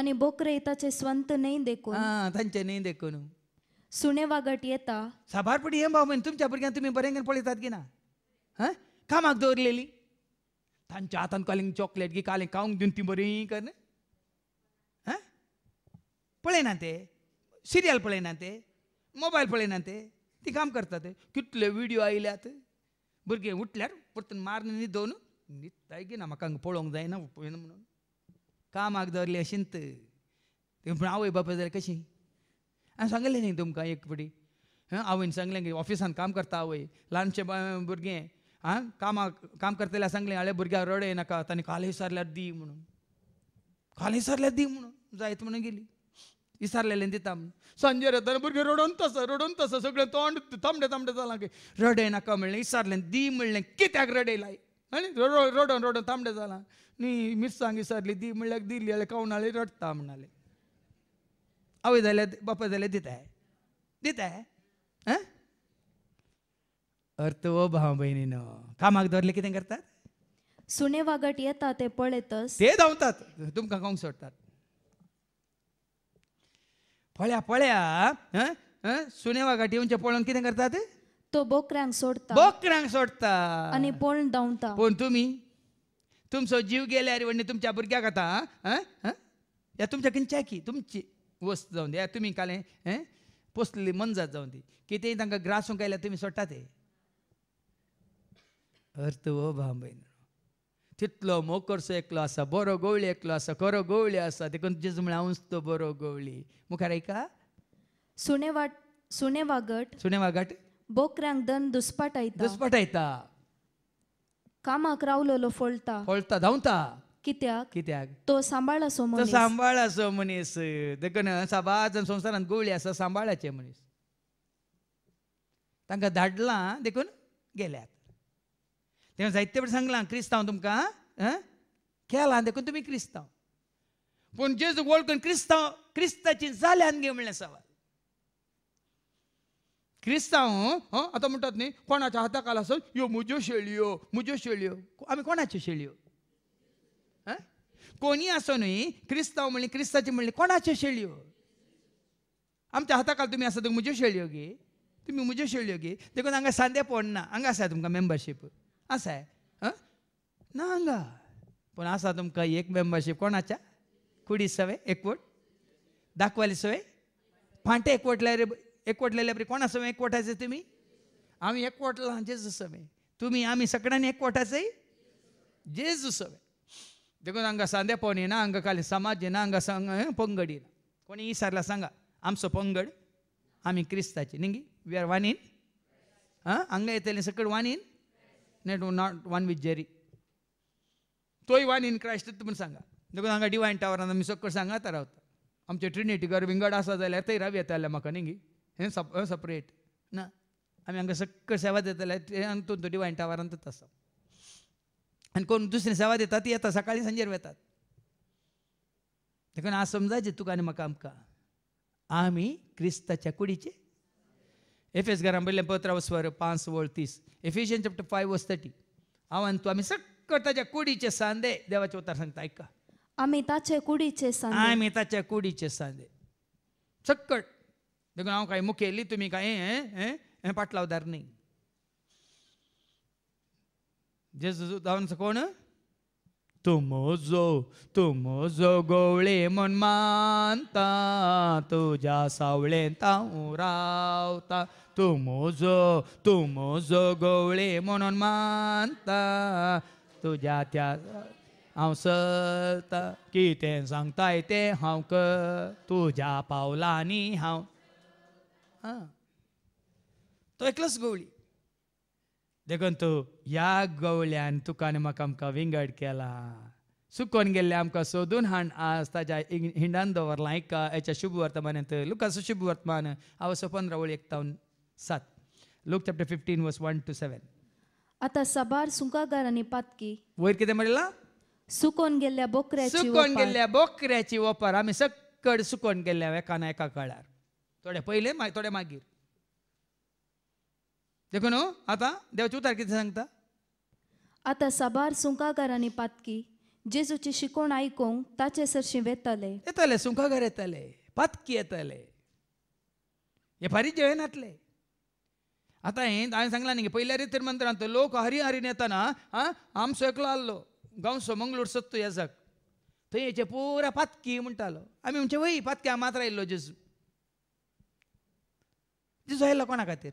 आणि बोकरे येताचे स्वंत नाही देखून त्यांचे तांचे न्ही देखून सुणे वागट येता साबारपडी हे भाऊ म्हण तुमच्या भुरग्यांक तुम्ही बरें पळयतात की ना हं माग दवरलेली तांच्या हातात कॉलिंग चॉकलेट की काले कावंक दिवन ती बरी कर हं पळयना ते सिरियल पळयना ते मोबायल पळयना ते ती काम करतात कितले व्हिडिओ आयल्यात भुरगे उठल्यार परतून मारन न्हिदोवन न्हिदताय की ना म्हाका पळोवंक जायना म्हणून कामाक दवरली अशिंत पूण आवय बापाय जाल्यार कशी हांवें सांगलें न्ही तुमकां एक फावटी आवयन सांगलें की ऑफिसान काम करता आवय ल्हानशें भुरगें आं कामाक काम करतल्या सांगलें हाळे भुरग्यांक रडय नाका ताणें काल दी म्हणून काल विसारल्यार दी म्हणून जायत म्हणून गेली विसारलेले दिता संजय येताना भुरगे रडोन तसं रडोन तसं सगळें तोंड तांबडे तांबडे जालां की नाका म्हणलें विसारलें दी म्हणलें कित्याक रडयलाय आनी रडोन रडोन तांबडे जालां न्ही मिरसांग विसारली दी म्हणल्यार दिली जाल्यार रडता रडटा म्हणाले आवय जाल्यार बापाय जाल्यार दिताय दिताय आं अर्थ वो भाव भयणीनो कामाक धरले कितें करतात सुने वागट येता ते पळयतस ते धांवतात तुमकां कोण सोडटात पळ्या पळ्या सुनेवा गाठी उंच पळोन कितें करतात तो बोकरांग सोडता बोकरांक सोडता आणि पण दावता पण तुम्ही तुमचं जीव गेल्यार वडणी तुमच्या भुरग्याक आतां या तुमच्या की तुमची वस्त जाऊन दी तुमी कालें पोसलेली मनजात जाऊन दी कितेंय तांकां ग्रासूंक आयल्यार तुम्ही सोडटा ते अर्थ हो भाव तितलो मोकरसो एकलो आसा बरो गवळी एकलो आसा खरो गवळी आसा देखून जिज म्हळ्यार हांवच तो बरो गवळी मुखार आयका सुणे वाट सुणे वागट सुणे वागट बोकऱ्यांक दन दुस्पाटायता दुस्पाटायता कामाक रावलेलो फळटा फळटा धांवता कित्याक कित्याक तो सांबाळ असो तो सांबाळ असो मनीस देखून साबाज संवसारांत गवळी आसा सांबाळाचे मनीस तांकां धाडलां देखून गेल्यात तेव्हा जायते पण सांगलां क्रिस्तांव तुमकां आं केलां देखून तुमी क्रिस्तांव पूण जेजूक वळखून क्रिस्तांव क्रिस्ताची जाल्यान घे म्हणले सवाल क्रिस्तांव हां आतां म्हणटात न्ही कोणाच्या हाताक आलासून यो म्हज्यो शेळयो म्हज्यो शेळयो आमी कोणाच्यो शेळयो आं कोणी न्हय क्रिस्तांव म्हणली क्रिस्ताची म्हणली कोणाच्यो शेळयो आमच्या हाताकाल तुमी आसा तुका म्हज्यो शेळयो गे तुमी म्हज्यो शेळयो गे देखून हांगा सांदे पडना हांगा आसा तुमकां मेंबरशीप असं आहे ना नांगा पण असा तुमकां एक मेंबरशीप कोणाच्या कुडी सवय एकवट दाखवाली सवय फांटे एकवटल्या रे एकवटलेल्या बरी कोणा सवय एकवटायचे तुम्ही आम्ही एकवटला जेजू सवय तुम्ही आम्ही सगळ्यांनी एकवटायचे जेजू सवय देखून हांगा सांदे पोवणे ना हांगा खाली समाज ना हांगा सांग पंगड कोणी इसारला सांगा आमचो पंगड आम्ही क्रिस्ताची निंगी वी आर वानीन हां हांगा येतले सकड वानीन not, नॉट वन विथ जेरी तोय वन इन क्रायस्ट तुम्ही सांगा देखून हांगा डिवायन टावरान आमी सांगा तर रावता आमचे ट्रिनिटी घर विंगड असा जाल्यार थंय राव येता जाल्यार म्हाका न्ही हे सप सपरेट ना आम्ही हांगा सगळे सेवा देता ते तो डिवायन टावरांतच आसा आनी कोण दुसरी सेवा देता ती येता सकाळी सांजेर वेतात देखून आज समजायचे तुका आनी म्हाका आमकां आमी क्रिस्ताच्या कुडीचे एफेस घरां पयलें पत्र स्वर पांच वळ तीस Ephesians chapter five verse thirty हांव आनी आमी सक्क ताच्या कुडीचे सांदे देवाचे उतार सांगता आयका आमी ताचे कुडीचे सांदे आमी ताच्या कुडीचे सांदे सक्कट देखून हांव काय मुखेली तुमी काय हें हें पाटलावदार न्ही जेजू जावन कोण तुम जो तुम जो गोवळे म्हण मानता तुझ्या सावळे ताऊ रावता तुम जो तुम जो गोवळे म्हणून मानता तुझ्या त्या हांव चलता कितें सांगताय तें हांव कर तुज्या पावलांनी हांव आं तो एकलोच गोवळी देखून तूं ह्या गवल्यान तुकान म्हाका आमकां विंगड केला सुकोन गेल्ले आमकां सोदून हाण आज ताच्या हिंडान दवरला एक हेच्या शुभ वर्तमानांत लुकाचो शुभ वर्तमान हांव असो पंदरा वळी एकतावन सात Luke chapter fifteen verse one two seven आतां साबार सुंकागार आनी पातकी वयर कितें म्हणलां सुकोन गेल्ल्या बोकऱ्या सुकोन गेल्ल्या बोकऱ्याची वपर आमी सक्कड सुकोन गेल्ल्या एका ना एका काळार थोडे पयले थोडे मागीर नो आता देवाचे उतार किती सांगता आता साबार सुंकागार आनी पातकी जेजूची शिकवण आयकूंक ताचे सरशी वेतले येताले सुंकाघर येतले पातकी येतले हे फारीच नातले आता हे हांवें सांगला न्ही पहिल्या रितीर मंत्रांत लोक हरी हरीन येताना आं आमचो एकलो आसलो गांवचो मंगळूर सत्तू येजक थंय हेचे पुरा पातकी म्हणटालो आमी म्हणजे वय पातक्या मात्र आयिल्लो जेजू जेजू आयलो कोणा खातीर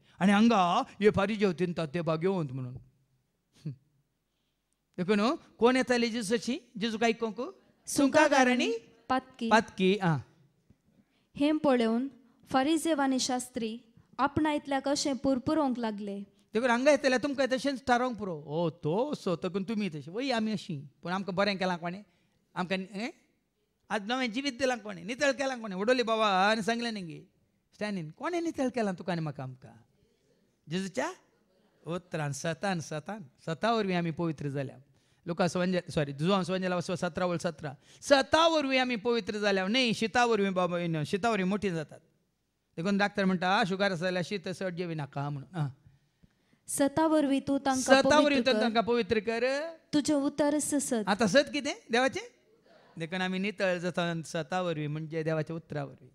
आनी हांगा येपारी जेवतीन तेंपा घेवंत म्हणून देखून कोण हो? येताली जेजूची जिजू काय कोंकू सुंका गारणी पातकी पातकी आ हेम पळोवन फरीजेव आनी शास्त्री आपणायतल्या कशें पुरपुरोंक लागले देखून हांगा येतल्या तुमकां तशेंच थारोवंक पुरो ओ हो, तो सो तकून तुमी तशें वय आमी अशीं पूण आमकां बरें केलां कोणें आमकां आज नवें जिवीत दिलां कोणें नितळ केलां कोणें उडोली बाबा आनी सांगलें न्ही स्टॅनीन कोणें नितळ केलां तुका आनी म्हाका आमकां जेजूच्या उत्तरान सतान सतान सतावरवी आम्ही पवित्र झाल्या लोका स्वंज सॉरी जुवान स्वंजला सतरा वळ सतरा सतावरवी आम्ही पवित्र झाल्या नाही शीतावरवी बाबा शीतावरवी मोठी जातात देखून डाक्टर म्हणटा शुगार आसल्या शीत सट जेवी नाका म्हणून सतावरवी तू सतावरवी तू तांकां पवित्र कर तुझे उतर सत आता सत कितें देवाचे देखून आम्ही नितळ जाता सतावरवी म्हणजे देवाच्या उतरावरवी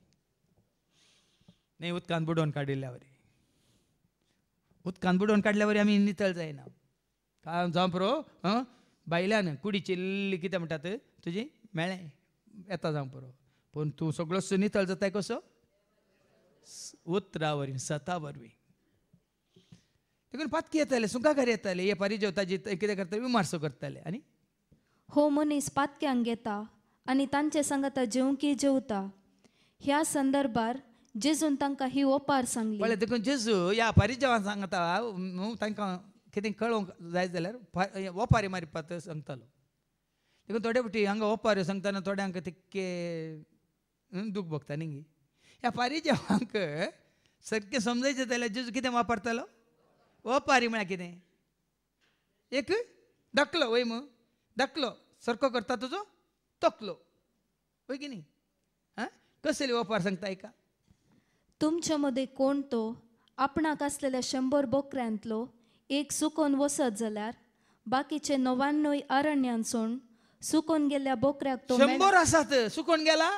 नाही उदकान बुडोवन काडिल्ल्यावरी हूत कानबुडोन काडल्या वरी आमी नितळ जायना काय जावं पुरो आं बायल्यान कुडी चिल्ली किती म्हणतात तुजी मेळ्ळें येता जावं पुरो पूण तूं नितळ सुनितळ जाता कसो उतरा वरवीं सता वरवीं देखून पातकी येताले सुंकाकार येताले हे पारी जेवताची कितें करता विमारसो करताले आनी हो मनीस पातक्यांक येता आनी तांचे संगता जेवकी जेवता ह्या संदर्भार जेजून तांकां ही ओपार सांगली Olha, देखून जेजू ह्या já pari सांगता sangata, não tanka que tem calo zais delar, opari mari थोडे फावटी हांगा ओपार सांगताना थोड्यांक हांका तितके दूख भोगता न्ही ह्या पारी जेव्हांक सारकें समजायचें जाल्यार जेजू कितें वापरतालो ओपारी म्हळ्यार कितें एक धाकलो वय मू धाकलो सरको करता तुजो तकलो वय की न्ही आं कसली ओपार सांगता एका तुमच्या मदीं कोण तो आपणाक आसलेल्या शंबर बोकऱ्यांतलो एक सुकोन वसत जाल्यार बाकीचे नव्याण्णव अरण्यांसून सुकोन गेल्ल्या बोकऱ्याक तो शंभर आसात सुकोन गेला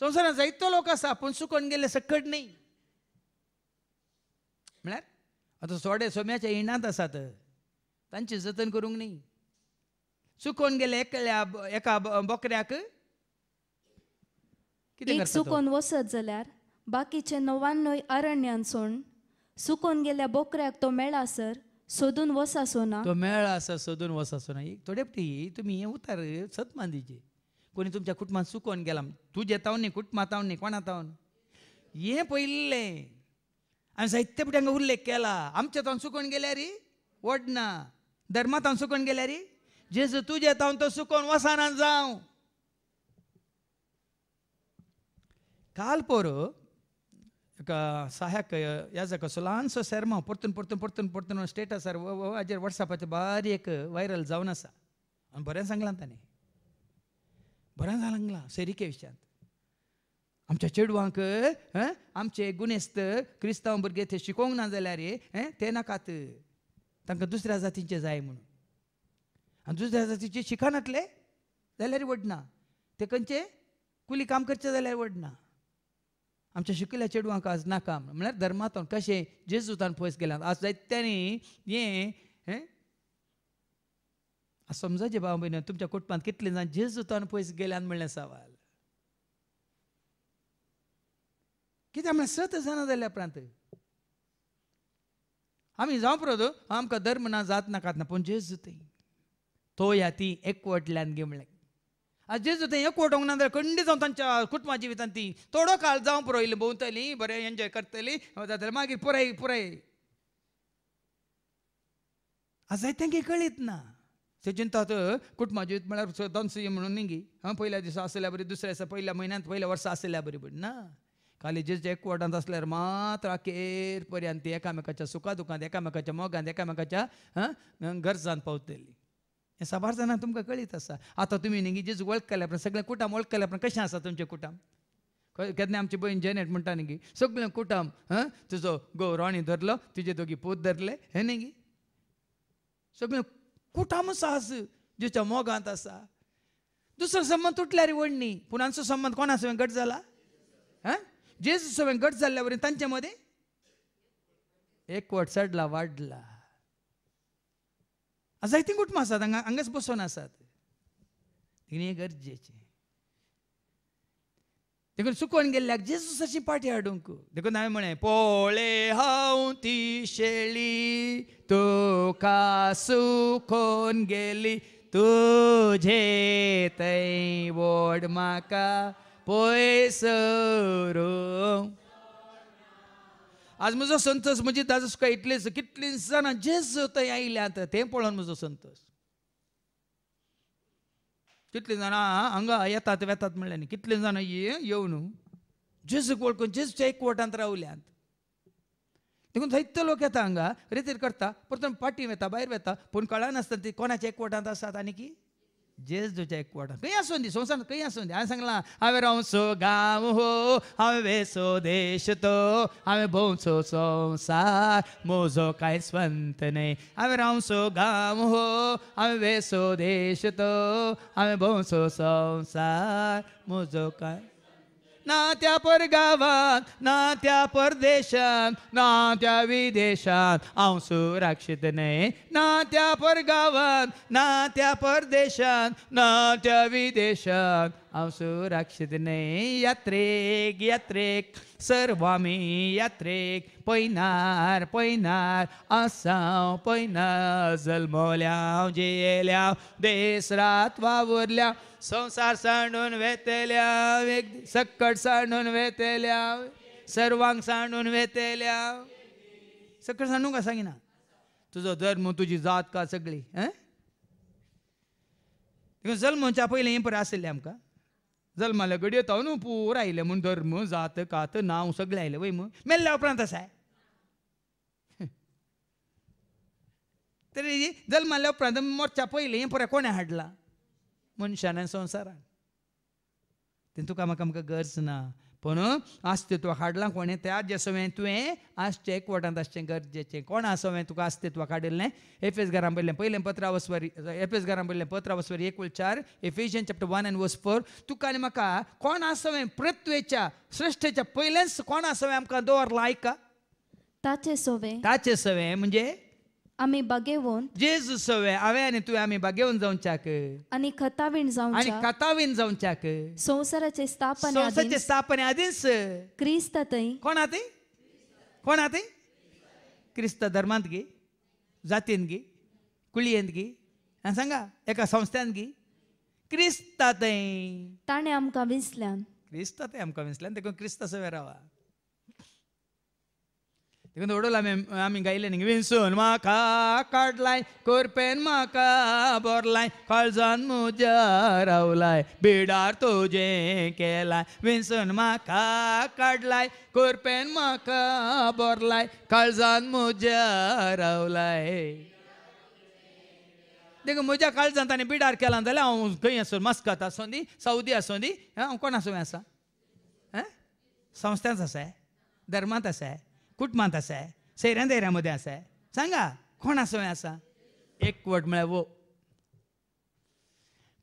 संसारात जायतो लोक आसा पूण सुकोन गेले सकट न्ही म्हळ्यार आतां सोडे सोम्याच्या इणांत आसात तांचे जतन करूंक न्ही सुकोन गेले एकल्या एका बोकऱ्याक कितें एक सुकोन वसत जाल्यार बाकीचे णव्याण्णव आरण्यानसून सुकून गेल्या बोकऱ्याक तो सर सोदून वसासोना तो मेळा असा सोदून वसासोना एक थोडेपटी तुम्ही हे उतार सत मांदीचे कोणी तुमच्या कुटुंबात सुकोन गेला तुझे तावन न्ही कुटुंबा कोणा तावन हे पहिले आनी साहित्य उल्लेख केला आमच्या तावून सुकोन गेल्या रे वडना धर्मा सुकोन गेल्या री जेजू तुझे तावून तो सुकोन वसाना जावं काल पोरं నాకు సహాయక యాజక సులాన్సో శర్మ परतून परतून परतून परतून స్టేటస్ सर हाजेर वॉट्सॅपाचे बारीक व्हायरल जावन आसा आनी बरें सांगलां ताणें बरें सांगलां सेरिके विशयांत आमच्या चेडवांक आमचे गुनेस्त क्रिस्तांव भुरगे ते शिकोवंक ना जाल्यार ते नाकात तांकां दुसऱ्या जातींचे जाय म्हणून आनी दुसऱ्या जातीचे शिकनातले जाल्यार वडना ते खंयचे कुली काम करचे जाल्यार वडना आमच्या शिकिल्ल्या चेडवांक आज नाका म्हळ्यार धर्मांतून कशें जेजूतान पयस गेल्यात आज जायत्यांनी हें हें समजाचे भाव भयण तुमच्या कुटुंबांत कितले जाण जेजूतान पयस गेल्यान म्हणलें सवाल कित्याक म्हळ्यार सत जाणां जाल्या उपरांत आमी जावं परोद आमकां धर्म ना जात नाकात ना पूण जेजू तो ह्या ती एकवटल्यान गे म्हणलें ಅಜ್ಜಿ ಜೊತೆ ಯಾಕೆ ना जाल्यार कंडी ಅವ್ನು ತಂಚ कुटुंबा ಜೀವಿತಂತಿ ती ಕಾಲ್ काळ ಪುರೋ ಇಲ್ಲಿ भोंवतली बरें एन्जॉय करतली ಹೌದಾದ್ರೆ मागीर पुराय पुराय आजाय तेंगे कळीत ना ते तो कुटुंबा जिवीत म्हळ्यार दोन म्हणून निंगी हां पयल्या दिसा आसल्या बरी दुसऱ्या दिसा पयल्या म्हयन्यांत पयल्या वर्सा आसल्या बरी पण ना कालेजेच्या एकवटांत आसल्यार मात्र आखेर पर्यंत एकामेकाच्या सुखा दुखांत एकामेकाच्या मोगांत एकामेकाच्या गरजांत पावतली हे साबार जाणां तुमकां कळीत आसा आतां तुमी न्ही जेजू वळखले पण सगळें कुटाम वळखले पण कशें आसा तुमचें कुटाम केन्ना आमची भयण जेनेट म्हणटा न्ही गी सगळें कुटाम हां तुजो गौराणी धरलो तुजे दोगी पोत धरले हे न्ही गी सगळें कुटाम साहस जेच्या मोगांत आसा दुसरो संबंध तुटल्या रे वडणी पूण आमचो संबंद कोणा सवें घट जाला हां जेजू सवें घट जाल्ल्या वरी तांचे मदीं एक चडला वाडला जायतीं कुटुंब आसात हांगा हांगाच बसून आसात तिणें गरजेचे देखून चुकोन गेल्ल्याक जेजुसाची पाठी हाडूंक देखून हांवें म्हळें पोळे हांव ती शेळी तुका सुकोन गेली तुझे वड माका म्हाका पयस आज म्हजो संतोष म्हजी दाजो सुका इतलेच कितलींच जाणां जे जोताय आयल्यात ते तें पळोवन म्हजो संतोष कितलीं जाणां हांगा येतात वेतात म्हणल्यार न्ही कितलीं जाणां येव न्हू जेजूक वळखून जेजूच्या एक वटांत रावल्यांत देखून जायते लोक येता हांगा रेतीर करता परतून पाटी वेता भायर वेता पूण कळनासतना ती कोणाच्या एकवटांत आसात आनी की जेस जो एक कुवाट कई असं होती संसार कई असं होती आम्ही सांगला आम्ही रमसो गाव हो आम्ही वेसो देश तो आम्ही बोसो संसार मोजो काय स्वंत नाही आम्ही रमसो गाव हो आम्ही वेसो देश तो आम्ही बोसो संसार मोजो काय ना त्या परगावात ना त्या परदेशात ना त्या विदेशात हांव सुरक्षित न्हय ना त्या परगावात ना त्या परदेशात ना त्या विदेशात असुरक्षितने यात्रेक यात्रेक सर्वामी यात्रेक पैनार पैनार असाव पैनार जलमोल्या जेल्या देश रात वावरल्या संसार सांडून वेतेल्या सकट सांडून वेतेल्या सर्वांग सांडून वेतेल्या सकट सांडून का सांगिना तुझा धर्म तुझी जात का सगळी जल्मच्या पहिले इंपर आसले आमकां जल्माला गडी येता न्हू पूर आयले म्हूण धर्म जात कात नाव सगळें आयलें वय मेल्ल्या उपरांत आसा तरी जल्माल्या उपरांत मोर्चा पयलीं पुरा कोणा हाडला मनशान संवसारान तें तुका म्हाका म्हाका गरज ना पूण अस्तित्व काडलां कोणें त्याच जेसवें तुवें आसचें एकवटांत आसचें गरजेचें कोण आसवें तुका अस्तित्व काडिल्लें एफेजगारां पयलें पयलें पत्रा वसवरी एफेजगारां पयलें पत्रा वसवरी एक वल चार Ephesians chapter one and verse four तुका आनी म्हाका कोण आसवें पृथ्वेच्या श्रेष्ठेच्या पयलेंच कोण आसवें आमकां दवरलां आयका ताचे सवें ताचे सवें म्हणजे आम्ही बघेवन आणि वे हांवें तुवें आमी चाक आणि आनी जाऊन आणि आनी जाऊन चाक संसाराचे स्थापन संसाराचे स्थापने आदींच क्रिस्त थंय कोण आते थंय कोण आते थंय क्रिस्त धर्मांत गे जातीन गे कुळयेंत गे सांगा एका संस्थेन गे क्रिस्त थंय ताणें आमकां विसल्यान क्रिस्त थंय आमकां विसल्यान देखून क्रिस्त सवे रावा देखून ओडोला आमी गायले न्ही विंसून म्हाका काडलाय कोरपेन माका बोरलाय काळजान मुज्या रावलाय बिडार तुझे केलाय विंसून माका काडलाय कोरपेन माका बोरलाय काळजान मुज्या रावलाय देखो म्हज्या काळजान ताणें बिडार केला जाल्यार हांव खंय आसूं मस्कत आसूं दी सौदी आसूं दी हांव कोण आसूं आसा संस्थांत आसा धर्मांत आसा मांत आसा सैऱ्या दैऱ्या मदीं आसा सांगा कोण आसा आसा एकवट म्हळ्यार वो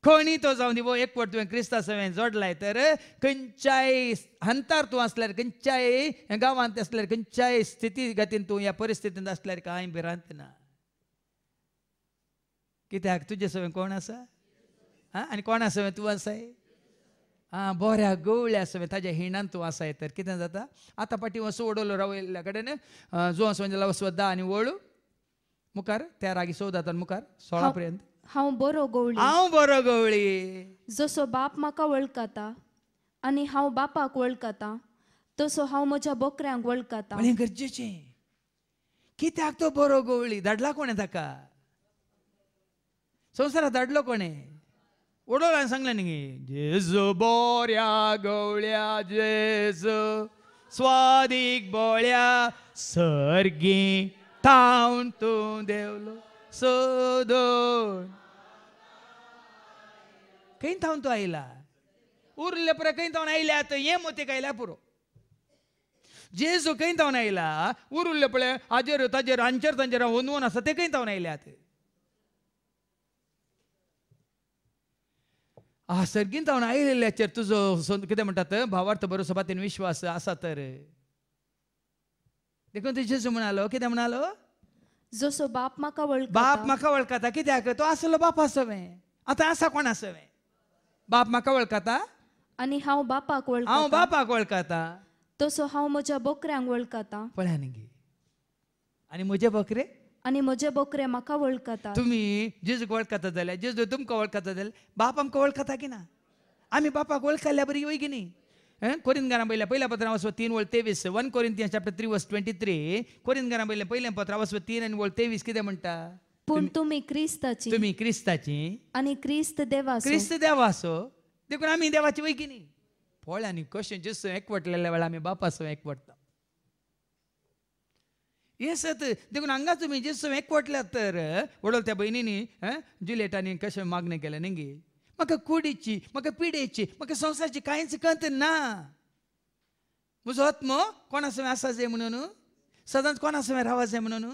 खणी तो जावं दी वो एकवट तुवें क्रिस्ता सवें जोडलाय तर खंयच्याय हंतार तूं आसल्यार खंयच्याय गांवांत आसल्यार खंयच्याय स्थिती गतीन तूं ह्या परिस्थितींत आसल्यार कांय भिरांत ना कित्याक तुजे सवें कोण आसा आं आनी कोणा सवें तूं आसाय बोऱ्या गवल्या ताज्या हिणान तूं आसा तर कितें जाता आता पाटी वसो उडोवलो रावयल्या कडेन जो वस म्हणजे वसवद्दा आनी वळू मुखार त्या रागी चवदा जाता मुखार सोळा पर्यंत हांव बरो गवळी हांव बरो गवळी जसो बाप म्हाका वळखता आनी हांव बापाक वळखता तसो हांव म्हज्या बोकऱ्यांक वळखता आनी गरजेचें कित्याक तो बरो गवळी धाडला कोणे ताका संवसारात धाडलो कोणे ओढवला सांगलं न्ही जेजू बोऱ्या गवळ्या जेजू स्वादीक बोळ्या सर्गी थावन तूं देवलो सोदोन खंय थावन तूं आयला उरले पर खंय थावन आयल्या आतां हें मोतीक आयल्या पुरो जेजू खंय थावन आयला उरुल्ले पळय हाजेर ताजेर हांचेर तांचेर हांव होनवून आसा ते खंय थावन आयल्यात सर्गींत जावन आयिल्ल्याचेर तुजो कितें म्हणटात भावार्थ बरो तेन विश्वास आसा तर देखून तुजेस म्हणालो कितें म्हणालो जसो बाप म्हाका वळख बाप म्हाका वळखता कित्याक तो आसलो बाप आसवें आतां आसा कोण आसवें बाप म्हाका वळखता आनी हांव बापाक वळख हांव बापाक वळखता तसो हांव म्हज्या बोकऱ्यांक वळखता पळय गे आनी म्हजे बोकरे आनी म्हजे बोकरे म्हाका वळखता तुम्ही जेजूक वळखता जाल्यार जेजू तुमकां वळखता जाल्यार बाप आमकां वळखता की ना आमी बापाक वळखल्या बरी वय की नाही कोरीन घरा पयल्या पहिल्या पत्रां वचपा तीन वळ तेवीस वन कोरीन तीन chapter three verse twenty three कोरीन घरा पयल्या पहिल्या पत्रां वचपा तीन आनी वळ तेवीस कितें म्हणटा पूण तुम्ही ख्रिस्ताची तुम्ही ख्रिस्ताची आनी क्रिस्त देवा क्रिस्त देवा असो देखून आमी देवाची वय की न्ही पोळ्यांनी कशें जेसो एकवटलेल्या वेळा आमी बापासो एकवटतो येसत देखून हांगा तुमी जेसूस एकवटल्यात तर वडोल त्या भयणींनी जुलेटांनी कशें मागणें केलें न्ही गे म्हाका कुडीची म्हाका पिडेची म्हाका संवसाराची कांयच कंत ना म्हजो आत्मो कोणा समें आसा जाय म्हणून सदांच कोणा समें रावा जाय म्हणून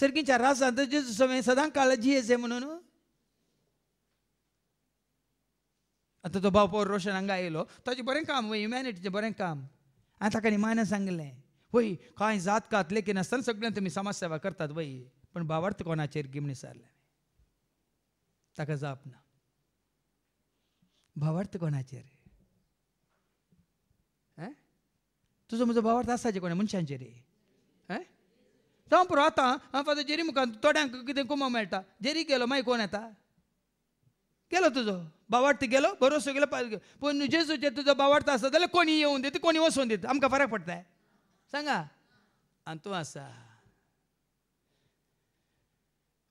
सर्गीच्या राजांत जेजू समें सदांच काळजी जाय म्हणून आतां तो भाव पोर रोशन हांगा आयलो ताजें बरें काम ह्युमॅनिटीचें बरें काम हांवें ताका निमाणें सांगलें होय काय जात कातले की नसताना सगळ्यांत तुम्ही समाजसेवा करतात वय पण भावार्थ कोणाचेर गिमणी सारले ताका जाप ना भावार्थ कोणाचेर तुजो म्हजो भावार्थ जे कोणा मनशांचेर जावं पुरो आतां हांव फातो जेरी मुखार थोड्यांक कितें कुमो मेळटा जेरी गेलो मागीर कोण येता गेलो तुजो बावार्थ गेलो बरोसो गेलो पूण जेजूचे तुजो बावार्थ आसा जाल्यार कोणी येवन दिता कोणी वचून दिता आमकां फरक पडटा सांगा आणि तू असा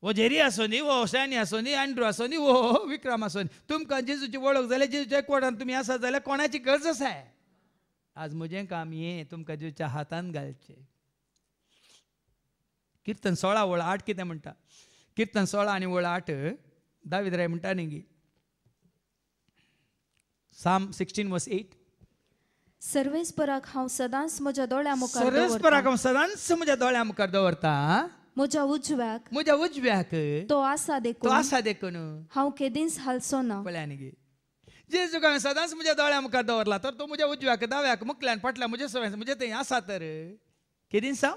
वो झेरी असो नी वो ओशानी असो नी अँड्रू असो नी वो विक्रम असो नी तुमकां जेजूची वळख जाल्यार जेजूच्या एकवटान तुमी आसा जाल्यार कोणाची गरज आसा आज म्हजें काम हे तुमकां जेजूच्या हातान घालचें कीर्तन सोळा वळ आठ कितें म्हणटा कीर्तन सोळा आनी वळ आठ दावीद राय म्हणटा न्ही साम सिक्स्टीन वॉस एट ಸರ್ವೇಶ್ವರಾಕ್ हांव सदांच म्हज्या दोळ्या मुखार सर्वेस्पराक हांव सदांच म्हज्या दोळ्या मुखार दवरता म्हज्या उजव्याक म्हज्या उजव्याक तो आसा देखून तो आसा देखून हांव केदींच हालसो ना पळयान गे जे हांवें सदांच म्हज्या दोळ्या मुखार दवरला तर तो म्हज्या उजव्याक दाव्याक मुखल्यान फाटल्यान म्हज्या सवय म्हजे थंय आसा तर केदींच हांव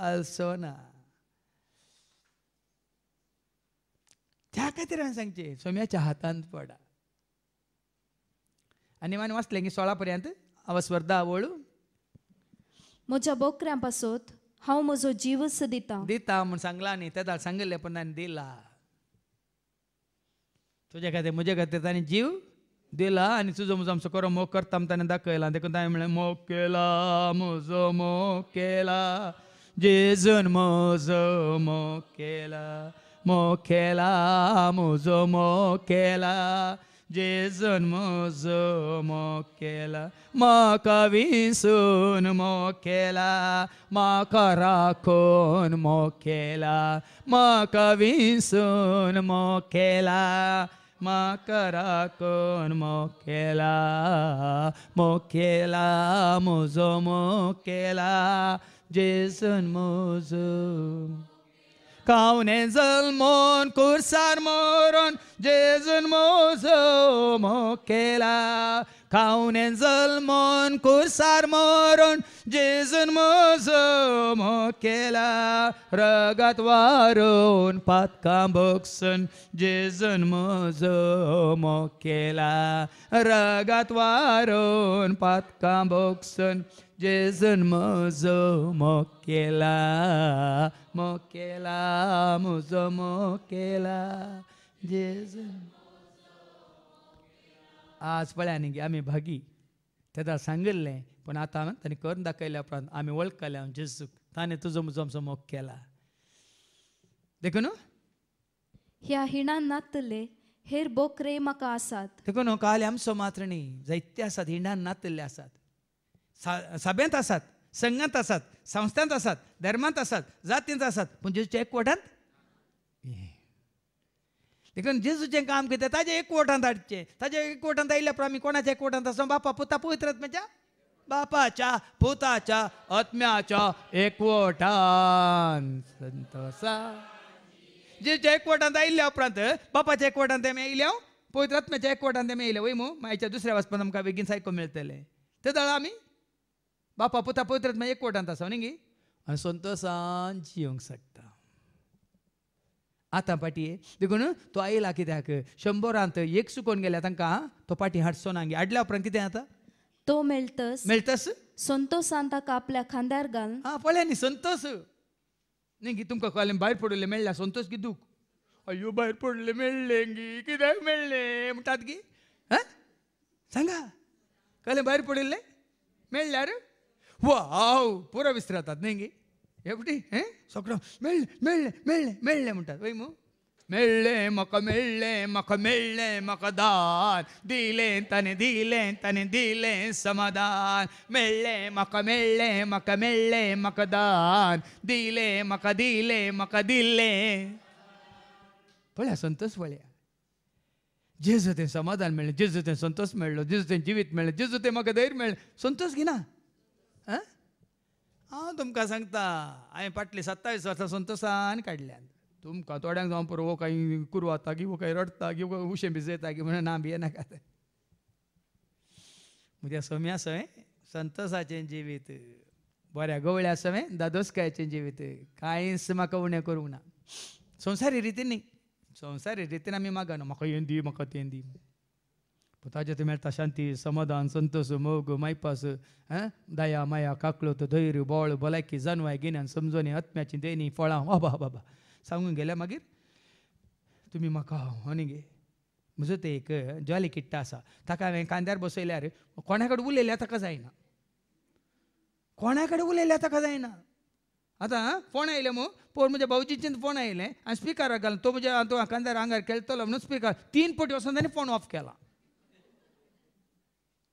हालसो ना त्या खातीर हांवें सांगचें सोम्याच्या हातांत पडा अनिवान वाचले की सोळा पर्यंत आव स्वर्धा आवळू म्हज्या बोकऱ्यां पासत हांव म्हजो जीवच दिता दिता म्हणून सांगला न्ही तेदा सांगिल्ले पण ताणें दिला तुजे खातीर म्हजे खातीर ताणें जीव दिला आनी तुजो म्हजो आमचो करो मोग करता म्हूण ताणें दाखयला देखून ताणें म्हणलें मोग केला म्हजो मोग केला जेजून म्हजो मोग केला मोग केला म्हजो मोग केला जेझु मोज़ो मोके मो कवी सोन मोके मकारा कोन मोके मॉ कवी सोन मोके मकरा कोन मोके मोके मोज़ो मोके जेजो मोज़ो काव낸सल मन कुरसार मोरन जे जन्म मोसो मोकेला काव낸सल मन कुरसार मोरन जे जन्म मोसो मोकेला रगतवारून पातका बक्सन जे जन्म मोसो मोकेला रगतवारून पातका बक्सन जे जन्म जम केला म केला मुजम केला जे जन्म आज पळ्याने गे आम्ही भागी तेदा सांगिल्लें पण आता हांवें ताणें करून दाखयल्या उपरांत आमी वळखले हांव जेजूक ताणें तुजो म्हजो मोग केला देखून ह्या हिणान नातले हेर बोकरे म्हाका आसात ना काल आमचो मात्र न्ही जैत्य आसात हिणान नातले आसात सा सभेंत असतात संघात असतात संस्थांत असतात धर्मात असतात जातींत असतात पण जेजूच्या एक वटांत देखून जेजूचे काम करता ताजे एक वटांत हाडचे ताजे एक वटांत आयिल्ल्या प्रमाण आमी कोणाच्या एक वटांत आसूं बापा पुता पवित्र आत्म्याच्या बापाच्या पुताच्या आत्म्याच्या एकवटान संतोसा जेजूच्या वटांत आयिल्ल्या उपरांत बापाच्या वटांत आम्ही येयल्या पवित्र आत्म्याच्या एकवटांत आमी आयल्या वय मू मायच्या दुसऱ्या वाचपान आमकां बेगीन आयको मेळटले ते जाला आमी ಬಾ एक ತಪ್ಪೋತಿರತ್ ಮೈ ಕೊಟ್ಟಂತ गी ಅವ್ನು ಸಂತೋಷಾಂಚಿ येवंक शकता आतां पाटी देखून तो आयला कित्याक शंबरांत एक सुकोन गेल्या तांकां तो पाटी हाडचो ना हाडल्या उपरांत कितें जाता तो मेळटस मेळटस संतोषान ताका आपल्या खांद्यार घाल आं पळया न्ही संतोष न्ही तुमकां कळलें भायर पडले मेळ्ळ्या संतोष गी दूख अय्यो भायर पडले मेळ्ळे गी कित्याक मेळ्ळे म्हणटात गी आं सांगा कळलें भायर पडिल्लें मेळ्ळ्यार ವಾವ್ ಪೂರ ವಿಸ್ರಾತ ಅದ್ನಂಗೆ ಎಪ್ಪಟಿ ಹೇ ಸೊಕ್ರ ಮೆಳ್ಳೆ ಮೆಳ್ಳೆ ಮೆಳ್ಳೆ ಮೆಳ್ಳೆ ಮುಂಟಾದ ವೈಮು ಮೆಳ್ಳೆ ಮಕ ಮೆಳ್ಳೆ ಮಕ ಮೆಳ್ಳೆ ಮಕದಾನ್ दिलें ತನೆ दिलें ತನೆ दिलें ಸಮದಾನ್ ಮೆಳ್ಳೆ ಮಕ ಮೆಳ್ಳೆ ಮಕ ಮೆಳ್ಳೆ संतोष पळ्या जेजू ते समाधान मेळ्ळें जेजू ते संतोष मेळ्ळो जेजू जिवीत जेजू ते म्हाका संतोष घेना हां हांव तुमकां सांगता हांवें फाटलीं सत्तावीस वर्सां संतोशान काडल्यान तुमकां थोड्यांक जावं पुरो हो काही कुरवाता किंवा काही रडता किंवा उशें भिजयता की म्हणून ना भियेनाका म्हज्या सोम्या सवय संतोसाचें जिवीत बऱ्या गवळ्या सवय दादोसकायचें जिवीत कांयच म्हाका उणें करूंक ना संवसारी रितीन न्ही संवसारी रितीन आमी मागना म्हाका हें दी म्हाका तें दी ताजे मेळटा शांती समाधान संतोष मोग मायपास दया माया काकलोत धैर्य बोळ भलायकी जनवाय गिन्यान समजून आत्म्याची देणी फळां बाबा बाबा सांगून गेल्या मागीर तुमी म्हाका आनी गे म्हजो ते एक ज्वाली किट्टा आसा ताका हांवें कांद्यार बसयल्यार कोणा कडेन उलयल्या ताका जायना कोणा कडेन उलयल्या ताका जायना आतां फोन आयले मू पोर म्हज्या भाऊजीचे फोन आयले हांवें स्पिकराक घालून तो म्हज्या तो कांद्यार आंगार केल्तलो म्हणून स्पिकर तीन पटी वसून ताणें फोन ऑफ केला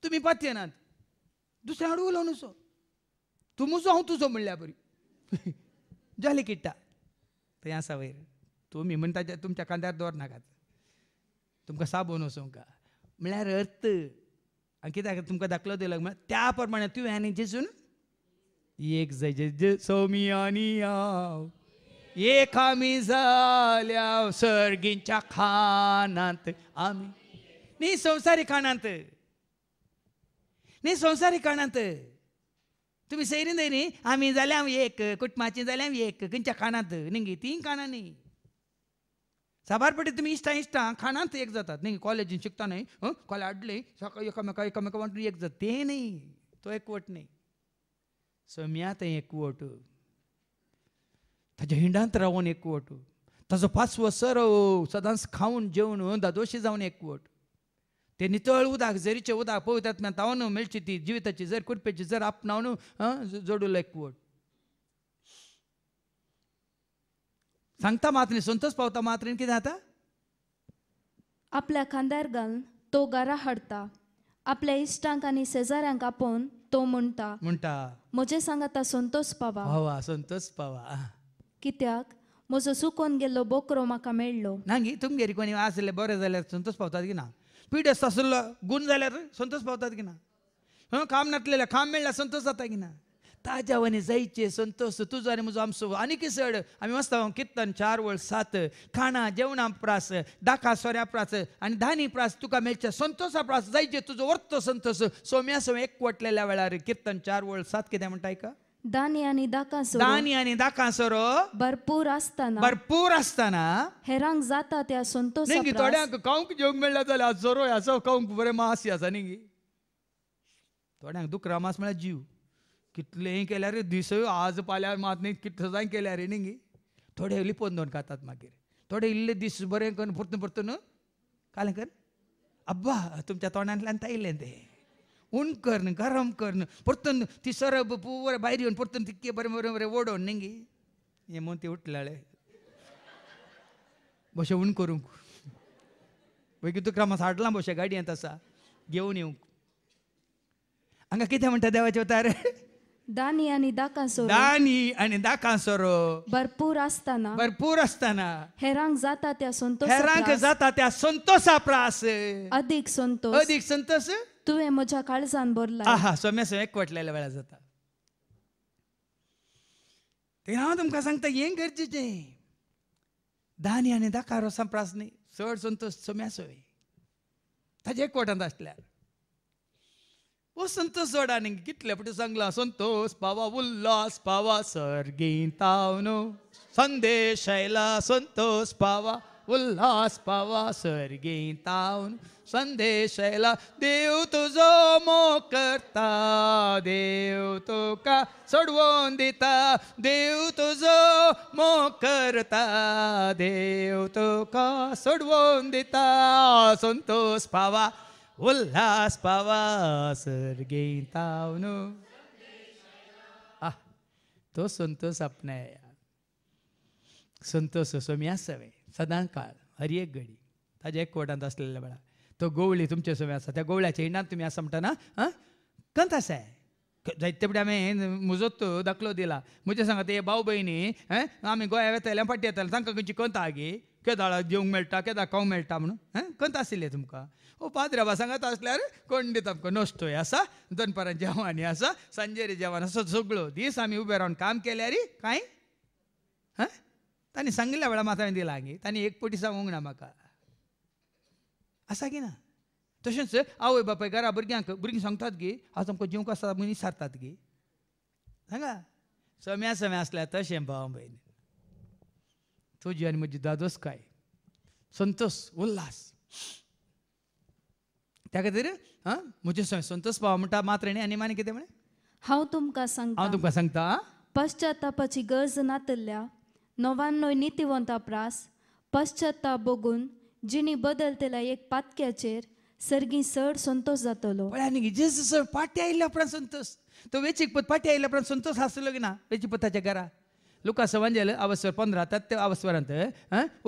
तुम्ही येणार दुसऱ्या हाडू उलोवनुसो नुसो तुमचो हांव तुजो म्हणल्या बरी झाले किट्टा थंय आसा वयर तुमी म्हणता तुमच्या कांद्यार दवरनाकात तुमकां साबून का म्हळ्यार अर्थ कित्याक तुमकां दाखलो दिलो म्हळ्यार त्या प्रमाणे तुवें आनी जेजून एक जे सोमी आनी हांव एक आमी जाल्या सर्गींच्या खानांत आमी न्ही संवसारी खाणांत नी संसारिक खाणांत तुमी सैरीन न्हय न्ही आमी जाल्या हांव एक कुटुंबाची जाल्या एक खंयच्या खाणांत न्ही तीं खाणां न्ही साबार पेटी तुमी इश्टां इश्टां खाणांत एक जातात न्ही कॉलेजीन शिकता न्हय कॉलेज हाडली सकाळी एकामेका एकामेका वांटून एक जाता तें न्ही तो एकवट न्ही सम्यात तें एकवट ताच्या हिंडांत रावून एकवट ताजो पासव सरव सदांच खावन जेवण दादोशी जावन एकवट నిత్యవాళ్ళు ఉదాకు జరిచే ఉదా ती తావను जर జీవితచ్చి जर కురిపించి जर అప్నావును జోడులో ఎక్కువడు सांगता मात्र संतोष पावता मात्र किती जाता आपल्या खांद्यार घालून तो गारा हाडता आपल्या इश्टांक आनी शेजाऱ्यांक आपोवन तो म्हणटा म्हणटा म्हजे सांगाता संतोष पावा हवा हो, हो, संतोष पावा कित्याक म्हजो सुकोन गेल्लो बोकरो म्हाका मेळ्ळो नांगी तुमगेरी कोणी आसले बरे जाल्यार संतोष पावतात की ना पीठ असता गुण गुण जाल्यार संतोष पावतात की ना काम नातलेल्या काम मेळ्ळ्यार संतोष जाता की ना ताज्या जायचे संतोष तुजो आनी म्हजो आणि की सड आमी वचता कीर्तन चार वळ सात खाणा जेवणा प्रास दाखा सोऱ्या प्रास आणि धानी प्रास तुका मिळच्या संतोषा प्रास जायचे तुजो वर्तो संतोष सोम्या सोम्या एकवटलेल्या वेळार किर्तन चार वळ सात किती म्हणता ऐका दानियानी आणि दाकासोरो दाणी आणि दाकासोरो भरपूर असताना भरपूर असताना हेरांक जाता त्या संतोष न्ही थोड्यांक काऊंक जेवंक मेळ्ळें जाल्यार जोरो असो काऊंक बरें मास आसा न्ही थोड्यांक दुख मास म्हळ्यार जीव केल्या रे दिसय आज पाल्यार मात न्ही कितलो जाय रे न्ही थोडे लिपोवन दोन खातात मागीर थोडे इल्ले दीस बरें करून परतून परतून कालें कर अब्बा तुमच्या तोंडांतल्यान तायिल्लें तें उन करणं गरम करणं परतून ती सरब पुवर बाहेर येवन परतून तितके बरें बरे बरे ओडोवन न्ही हे मग ते उठलाले बशे उण करूंक मागीर तुका क्रमांक बसे भशें गाडयेंत आसा घेवन येवंक हांगा कितें म्हणटा देवाचे वतार दानी आणि दाका दानी आणि दाका सोरो भरपूर असताना भरपूर असताना हेरांक जाता त्या संतोष हेरांक जाता त्या संतोषा प्रास अधिक संतोष अधिक संतोष तुवें म्हज्या काळजान भरला आहा सोम्या सोम्याक कोटलेल्या वेळा जाता ते हांव तुमकां सांगता ये गरजेचें दानी आनी दाखा रोसां न्ही चड संतोश सोम्या सोय ताजे कोटांत आसल्यार ओ संतोष जोड आनी कितले पटी सांगला संतोष पावा उल्हास पावा सर्गी तावनो संदेश आयला संतोष पावा उल्लास पावा सर्गी तावन संदेशला देव तुझो मो करता देव तुका सोडवून दिता देव तुझो मो करता देव तुका सोडवून दिता संतोष पावा उल्हास पावा सर्गेन आ तो संतोष आपणाया संतोष असो सवय असावे काळ हर एक घडी ताज्या एक कोटांत असलेल्या वेळा तो गोवळी तुमचे सोबत आसा त्या गोवळ्याच्या हिंडान तुम्ही आसा म्हणटना हां कंत आसा जायते फुडें हांवें म्हजोच दाखलो दिला म्हजे सांगात हे भाव भयणी आमी गोंया वेताल्या फाटी येताले तांकां खंयची कंत आगे केदाळा जेवंक मेळटा केदा खावंक मेळटा म्हणून हं कंत आशिल्लें तुमकां ओ पाद्राबा सांगात आसल्यार कोण दिता आमकां नश्टोय आसा दनपारां जेवणी आसा सांजेरी जेवण आसा सगळो दीस आमी उबे रावन काम केल्यार कांय हां तांणी सांगिल्ल्या वेळा मात हांवें दिला हांगे तांणी एक पटी सांगूंक ना म्हाका आसा की ना तशेंच आवय बापाय घरा भुरग्यांक भुरगीं सांगतात गे हांव तुमकां जीव कसो आसा मनीस सारतात गे सांगा सम्या सम्या आसल्या तशें भाव भयण तुजी आनी म्हजी दादोस काय संतोष उल्हास त्या खातीर हां म्हजे संतोष भाव म्हणटा मात्र आनी माने कितें म्हणे हांव तुमकां सांगता हांव तुमकां सांगता पश्चातापाची गरज नातल्या नव्याण्णव नितिवंता प्रास पश्चाताप भोगून जिणी बदलतेला एक पातक्याचेर सर्गी सर संतोष जातलो पळय आनी इजेस पाट्या आयिल्ल्या उपरांत संतोष तो वेची पत पाट्या आयिल्ल्या उपरांत संतोष आसलो की ना वेचीक घरा लुका सवांजेल आवस्वर पंदरा ते आवस्वरांत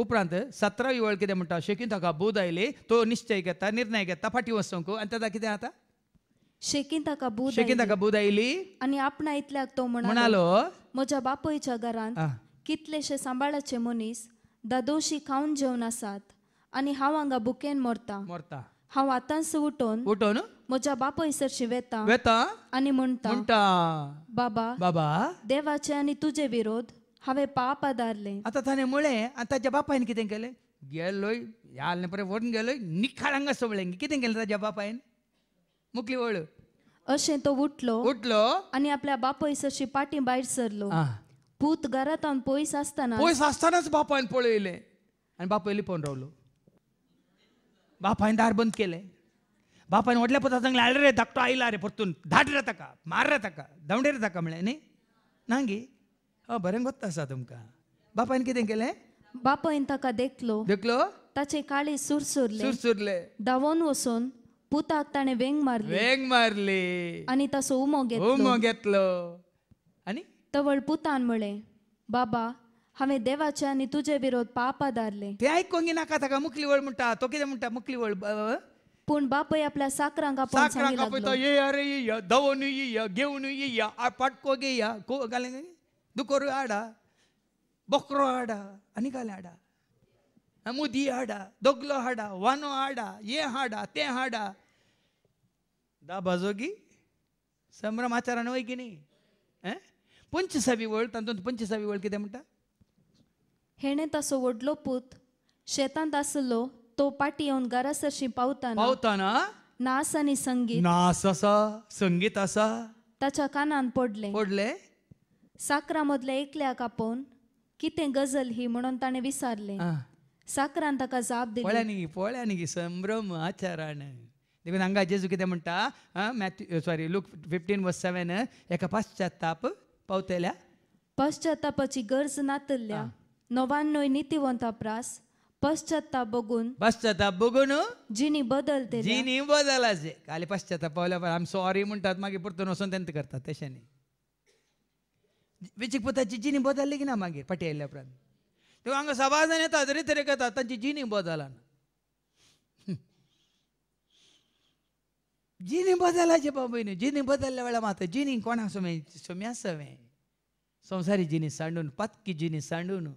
उपरांत सतरावी वळ कितें म्हणटा शेकीन ताका बोध आयली तो निश्चय घेता निर्णय घेता फाटी वचूंक आनी ताका कितें जाता शेकीन ताका बुध शेकीन ताका बुध आयली आणि आपणा इतल्याक तो म्हणालो म्हज्या बापयच्या घरांत कितलेशे सांबाळाचे मनीस दादोशी खावन जेवन आसात आणि हांव हांगा बुकेन मरता मरता हांव आतांच उठोन उठोन म्हज्या बापयसरशी वेता वेता आणि म्हणता म्हणटा बाबा बाबा देवाचे आनी तुजे विरोध हांवें पाप आदारले आता ताणें मुळे आनी ताच्या बापायन कितें केलें गेलोय याल्ले परे व्हरून गेलोय निखाळ हांगा सोबळें कितें केलें ताच्या बापायन मुकली वळ अशें तो उठलो उठलो आनी आपल्या बापयसरशी पाटी भायर सरलो पूत घरांत पयस आसतना पयस आसतनाच बापायन पळयलें आनी बापयली पळोवन रावलो बापायन दार बंद केलंय बापायन वडल्या पत्ता सांगले आले रे धाकटो आईला रे परतून धाड रे ताका मार रे ताका दवडे रे ताका म्हणले न्ही नांगी अ बरें गोत्ता आसा तुमकां बापायन कितें केलें बापायन तका देखलो देखलो ताचे काळे सुरसुरले सुरसुरले धांवोन वसून पुताक ताणें वेंग मारली वेंग मारली आनी तसो उमो घेतलो उमो घेतलो आनी तवळ पुतान म्हळें बाबा हमें देवाचे नी तुझे विरोध पापा धाडले ते आयकोंगी नाका ताका मुकली वळ म्हणटा तो कितें म्हणटा मुकली वळ पूण बापय आपल्या साकरांक आपोवन सांगी साकरांक ये अरे ये दवन ये घेऊन ये पाटको गे या को घाले दुकोर हाडा बकरो हाडा आनी घाले हाडा मुदी हाडा दोगलो हाडा वानो हाडा ये हाडा ते हाडा दा बाजोगी संभ्रमाचारान वय की न्ही पंचसावी वळ तातूंत पंचसावी वळ कितें म्हणटा हेणे तसो वडलो पूत शेतांत आसलो तो पाटी येवन सरशी पावताना पावताना नास आनी संगीत नास आसा संगीत आसा ताच्या कानान पडले पडले साकरा मदल्या एकल्याक आपोवन कितें गजल ही म्हणून ताणें विचारलें साकरान ताका जाप दिली पळ्या न्ही न्ही संभ्रम आचारान देखून हांगा जेजू कितें म्हणटा Matthew sorry Luke fifteen verse seven एका पाश्चाताप पावतल्या पाश्चातापाची गरज नातल्ल्या नवांनो नीतिवंत प्रास પશ્ચાતાપ बघून पश्चाताप बघून जिनी बदलते जिनी बदलाचे खाली पश्चाताप पावल्यावर आम सॉरी म्हणतात मागीर परतून वचून तेंत करतात तशांनी विचिक पुताची जिनी बदलली की ना मागीर फाटी आयल्या उपरांत ते हांगा सभा येता तरी तरी करतात तांची जिनी बदलाना जिनी बदलाचे बाबा न्हू जिनी बदलल्या वेळार मात्र जिनी कोणाक सोमे सोम्या सवे संवसारी जिनी सांडून पातकी जिनी सांडून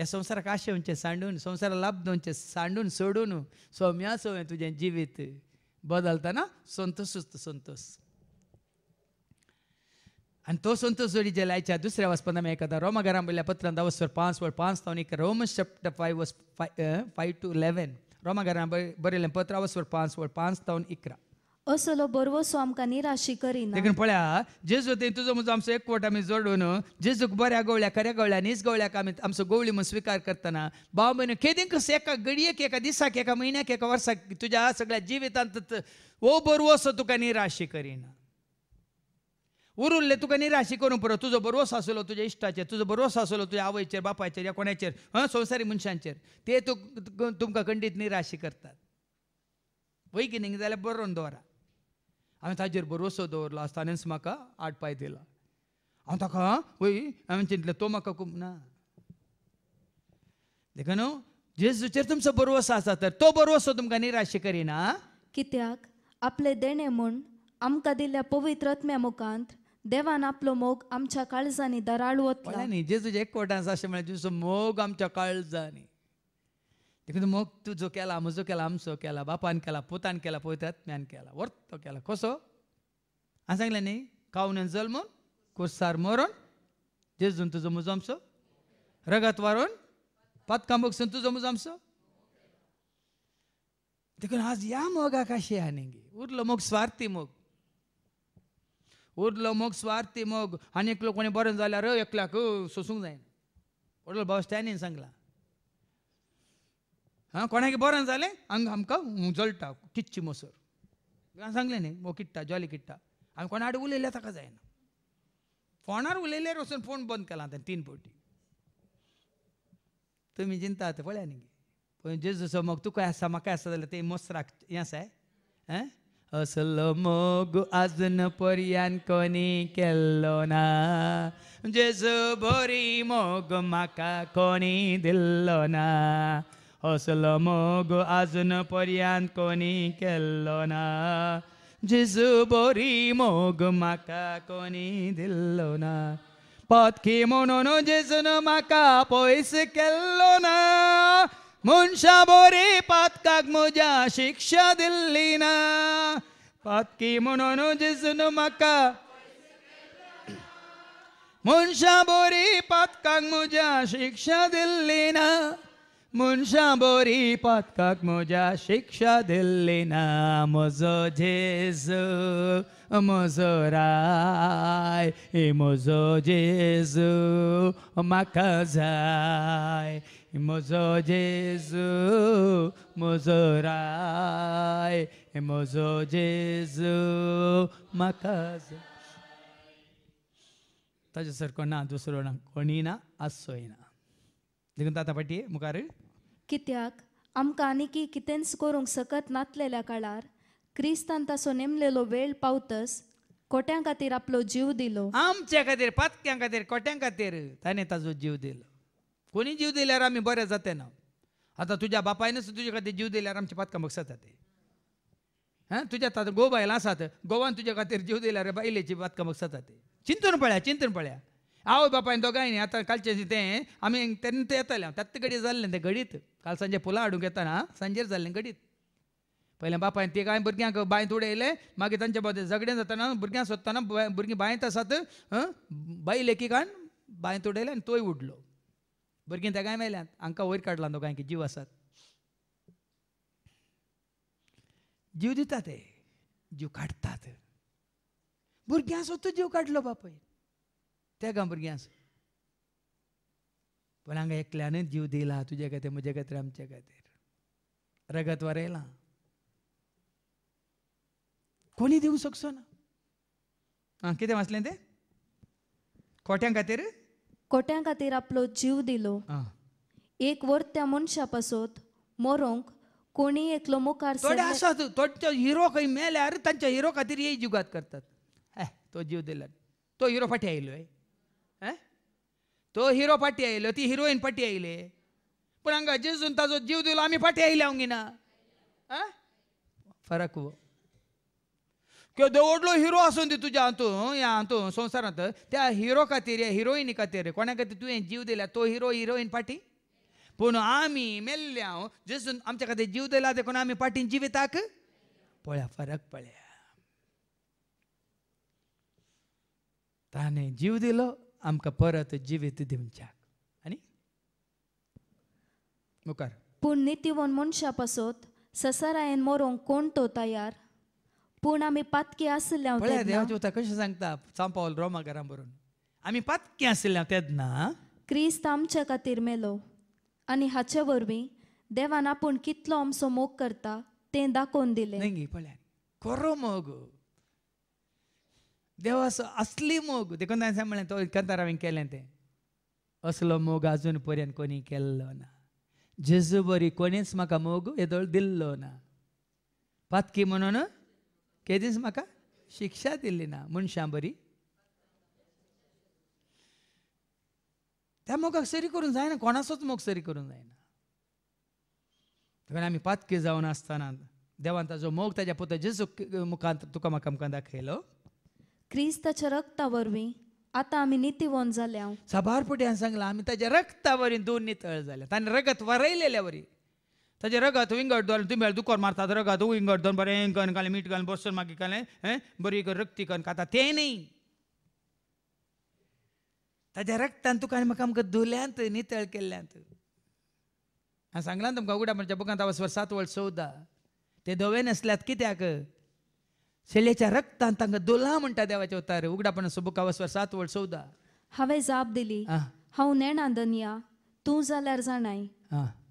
ह्या संवसाराक म्हणजे सांडून लाभ लाभदोंचे सांडून सोडून सोम्या सोय तुझे जिवीत बदलतना संतोषूच संतोष आनी तो संतोष जोडी जे लायच्या दुसऱ्या वाचपान आमी एकादा रोमागाराम बोलल्या पत्रान धा वस्वर पांच वर पांच तावन एक Romans chapter five verse five five to eleven रोमागाराम बरयलें पत्रा अवस्वर पांच वर पांच तावन इकरा असलो बरवसो आमकां निराशी करिना देखून पळया जेजू ते तुजो म्हजो आमचो एक वोट आमी जोडून जेजूक बऱ्या गवळ्या खऱ्या गवळ्या नीज गवळ्याक आमी आमचो गवळी म्हूण स्विकार करतना भाव भयण केदींक एका घडयेक एका दिसाक एका म्हयन्याक एका वर्साक तुज्या सगळ्या जिवितांत हो बरवसो तुका निराशी करिना उरुल्ले तुका निराशी करूंक पुरो तुजो बरोस आसलो तुज्या इश्टाचेर तुजो बरोस आसलो तुज्या आवयचेर बापायचेर या कोणाचेर हां संवसारी मनशांचेर ते तुमकां खंडीत निराशी करतात वैगिनीक जाल्यार बरोवन दवरा हांवें ताजेर भरोसो दवरलो आसता आनी म्हाका आठ पांय दिला हांव ताका वय हांवें चिंतलें तो म्हाका खूब ना देखा न्हू जेजूचेर तुमचो भरोसो आसा तर तो भरोसो तुमकां निराश करिना कित्याक आपले देणे म्हूण आमकां दिल्ल्या पवित्र रत्म्या मुखांत देवान आपलो मोग आमच्या काळजांनी दराळ वतला न्ही जेजूचे एक आसा अशें म्हळ्यार जेजूचो मोग आमच्या काळजांनी देखील मग तुजो केला म्हजो केला आमचो केला बापान केला पोतान केला म्यान केला वर तो केला कसो हांव सांगलें न्ही कावन जल्मून कुर्सार मरून जेजून तुजो मुजो आमचो रगत वारून पातकां बक्षून तुजो म्हजो आमचो देखून आज या मग आकाशी हा नेंगे उरलो मोग स्वार्थी मोग उरलो मोग स्वार्थी मोग आनी एकलो कोणी बरें जाल्यार एकल्याक सोसूंक जायना उरलो भाव स्टॅनीन सांगला हां ಕೊನೆಗೆ बरं झाले ಹಂಗೆ ಹಮ್ಕ उजळटा किच्ची मसूर सांगले सांगलें वो किट्टा जॉली किट्टा हांवें कोणा कडेन उलयल्या ताका जायना फोणार उलयल्यार वचून फोन बंद केला ते तीन पोटी तुमी चिंता आतां पळया न्ही पण जेजू मग तुका आसा म्हाका आसा जाल्यार ते मोसराक हें आसा हैं असलो मोग आजून पर्यान कोणी केल्लो ना जेजू बरी मोग म्हाका कोणी दिल्लो ना অসল মগ আজন পরিয়ান কোনি কেলো না যিসু বরি মগ মাকা কোনি দিল না পথকি মনন যিসুন মাকা পয়স কেলো না মুনসা বরি পাত কাক মুজা শিক্ষা দিল্লি না পথকি মনন যিসুন মাকা মুনসা বরি পাত কাক মুজা শিক্ষা দিল্লি না મુનશાંબોરી પતકક મોજા શિક્ષા દિલ્હીના મોઝો જેઝુ મોઝો રાય એ મોઝો જેઝુ માખા જાય મોઝો જેઝુ મોઝો રાય એ મોઝો જેઝુ માખા તજ સર કોના દૂસરો ના કોની ના આસોય ના देखून फाटी मुखार कित्याक आमकां की कितेंच करूंक सकत नातलेल्या काळार क्रिस्तान तसो नेमलेलो वेळ पावतस कोट्यां खातीर आपलो जीव दिलो आमच्या खातीर पातक्यां खातीर कोट्यां खातीर ताणें ताजो जीव दिलो कोणी जीव दिल्यार आमी बरें जाते ना आतां तुज्या बापायन तुजे खातीर जीव दिल्यार आमच्या पातकां जाता ते हां तुज्या तातूंत गो बायलां आसात गोवान तुज्या खातीर जीव दिल्यार बायलेची पातकां जाता ते चिंतून पळया चिंतून पळया आवय बापाय दोगांयनी आतां कालचें तें आमी तेन्ना तें येतालें हांव त्यात गडी जाल्लें तें घडीत काल सांजे फुलां हाडूंक येताना सांजेर जाल्लें घडीत पहिले बापायन ते काय भुरग्यांक बांयत उडयले मागीर तांचे बाबतीत झगडें जाताना भुरग्यांक सोदताना भुरगीं बांयत आसात बाई लेखिकान बांयत उडयलें आनी तोय उडलो भुरगीं तेगाय मेल्यात हांकां वयर काडला की जीव आसात जीव दिता ते जीव काडटात भुरग्यां सोदता जीव काडलो बापायन त्या भुरग्यांस पण हांगा एकल्यानच जीव दिला तुजे खातीर म्हजे खातीर आमचे खातीर रगत वरयलां कोणी दिवंक शकसो ना आं कितें वाचलें तें खोट्यां खातीर खोट्यां खातीर आपलो जीव दिलो एक वर त्या मनशा पासून मरोंक कोणी एकलो मुखार थोडे आसा थोडे हिरो खंय मेल्यार तांच्या हिरो खातीर हे युगात करतात तो जीव दिला तो हिरो फाटी आयलो तो हिरो पाठी आयलो ती हिरोईन पाठी आयले पूण हांगा जेजून ताजो जीव दिलो आम्ही फाटी आयल्या हांगिना आ फरक वो किंवा दवडलो हिरो आसून दे तुज्या हातून या हातून संसारात त्या हिरो खातीर या हिरोईनी खातीर कोणा खातीर तुवें जीव दिला तो हिरो हिरोईन पाटी पूण आम्ही मेल्ले हांव जेसून आमच्या खातीर जीव दिला देखून आमी पाटीन ताक पळया फरक पळया ताने जीव दिलो आमकां परत जिवीत दिवच्या आनी मुखार पूण नितीवन मनशा पासत ससारायेन मरोंक कोण तो तयार पूण आमी पातकी आसल्या पळया कशें सांगता सांग पावल रोमा घरा बरोवन आमी पातकी आसल्या तेदना क्रिस्त आमच्या खातीर मेलो आनी हाचे वरवीं देवान आपूण कितलो आमचो मोग करता तें दाखोवन दिलें पळया खरो मोग देव असं असली मोग देखून त्यांनी सांगले तो इतकंत हांवें केलें तें असलो मोग आजून पर्यंत कोणी केल्लो ना जेजू बरी कोणीच म्हाका मोग येदळ दिल्लो ना पातकी म्हणून केदीच म्हाका शिक्षा दिल्ली ना मनशां बरी त्या मोगाक सरी करूंक जायना कोणाचोच मोग सरी करूंक जायना आमी पातकी जावन आसतना देवान ताजो मोग ताज्या पुत जेजू मुखांत तुका म्हाका मुखांत दाखयलो क्रिस्ताच्या रक्तावरवी आता आम्ही नितीवोन झाल्या साबार पुढे सांगला आम्ही त्याच्या रक्तावरी दोन नितळ जाल्या त्याने रगत वरी त्याचे रगत विंगड दोन तुम्ही दुकोर मारतात रगत विंगड दोन बरें कन घालें मीठ घालून बसून मागे काले बरी कर रक्ती कन खाता ते न्ही ताज्या रक्तान तुका आनी म्हाका आमकां धुल्यांत नितळ केल्ल्यांत हांव सांगलां तुमकां उगडा म्हणजे बुकांत आवाज सात वर्ष चौदा ते धवे नसल्यात कित्याक शेल्याच्या रक्तान तांकां दोला म्हणटा देवाचे उतार उगडापण सुबुका वसवर सात वर्स चौदा हांवें जाप दिली हांव नेणा दनिया तूं जाल्यार जाणाय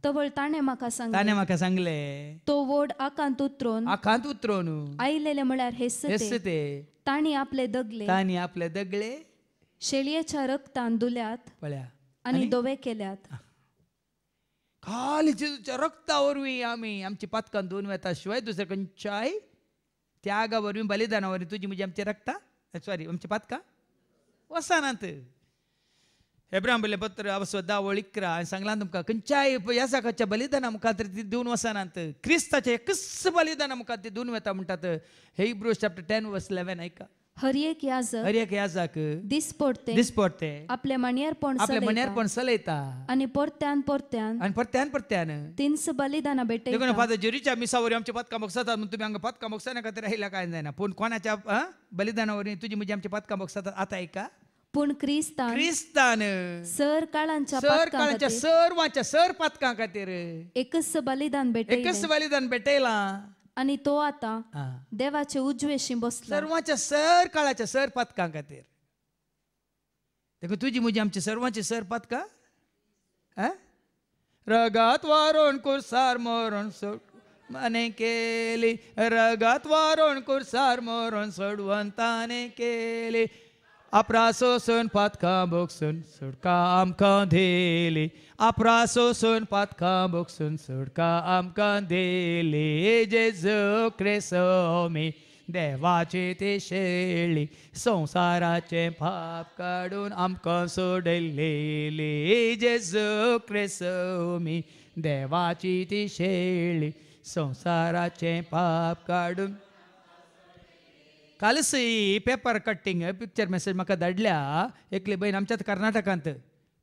तवळ ताणें म्हाका सांग ताणें म्हाका सांगले तो वोड आकांत उतरून आकांत उतरोन आयलेले म्हळ्यार हेसते ताणी आपले दगले ताणी आपले दगले शेळयेच्या रक्तान दुल्यात पळ्या आनी दोवे केल्यात खाली जेजूच्या रक्ता वरवीं आमी आमची पातकां दोन वेता शिवाय दुसऱ्या खंयच्याय ತ್ಯಾಗವರ್ವಿ बलिदानावर तुझी ಮುಜಿ आमचे ರಕ್ತ सॉरी ಆಮಚೆ पातका वसानांत हेब्राम बोलले पत्र आवसो दावळ इकरा सांगला तुमकां खंयच्याय साखाच्या बलिदाना मुखार ती दिवन वसानांत क्रिस्ताचें एकच बलिदाना मुखार ती दिवन वेता म्हणटात हे Hebrews chapter ten verse eleven आयका ஹரியேக் யாசக் ஹரியேக் யாசாக்கு திஸ் பொறுத்தே திஸ் பொறுத்தே आपल्या मण्यार पणसलयता आपल्या पण पणसलयता आणि परत्यान परत्यान आणि परत्यान परत्यान तिन्स बलिदाना भेटयता देखून फादर जेरीच्या मिसावर आमच्या पातका मोक्षातात म्हणून तुम्ही हांगा पातका मोक्षाना खातीर आयला काय जायना पूण कोणाच्या बलिदानावर तुजी म्हजी आमचे पातका मोक्षातात आता ऐका पूण क्रिस्तान क्रिस्तान सर काळांच्या सर काळांच्या सर्वांच्या सर पातकां खातीर एकच बलिदान भेटे एकच बलिदान भेटेला आणि तो आता देवाचे उजवेशी बसला सर्वांच्या सर काळाच्या सर पत्का खातीर तुझी मुजी आमची सर्वांचे सर पत्का रगात वारोण कुरसार मोरण सोड मने केली रगात वारोण कुरसार मोरण सोडवंताने केली आप्रासोसून पखां भोगसून सुडका आमकां देली आप्रासोसून पखां भोगसून सुडका आमकां देली जेजू क्रेसो मी देवाची ती शेळी संसाराचे पाप काढून आमक सोडलेली जेजू क्रेसो मी देवाची ती शेळी संसाराचे पाप काडून कालच पेपर कटिंग पिक्चर मेसेज म्हाका धाडल्या एकली भयण आमच्यात कर्नाटकांत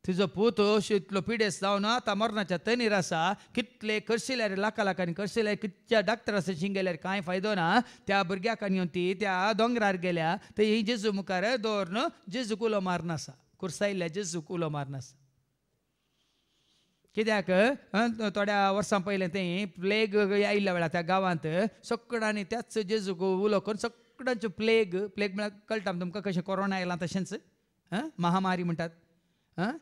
तिजो पूत इतलो पिडेस जावन आतां मरणाच्या तनीर आसा कितले रे लाखा लाखांनी करशिल्यार कितच्या डॉक्टरास शिंगेल्यार कांय फायदो ना त्या भुरग्याकान येवन ती त्या दोंगरार गेल्या ते ही जेजू मुखार दोन जेजूक उलो मारनासा कुर्सायिल्ल्या जेजूक उलो मारनासा कित्याक थोड्या वर्सां पयलें तें प्लेग आयिल्ल्या वेळार त्या गांवांत सगळ्यांनी त्याच जेजूक उलो करून रोकडच प्लेग प्लेग म्हळ्यार कळटा तुमकां कशें कोरोना आयलां तशेंच आं महामारी म्हणटात आं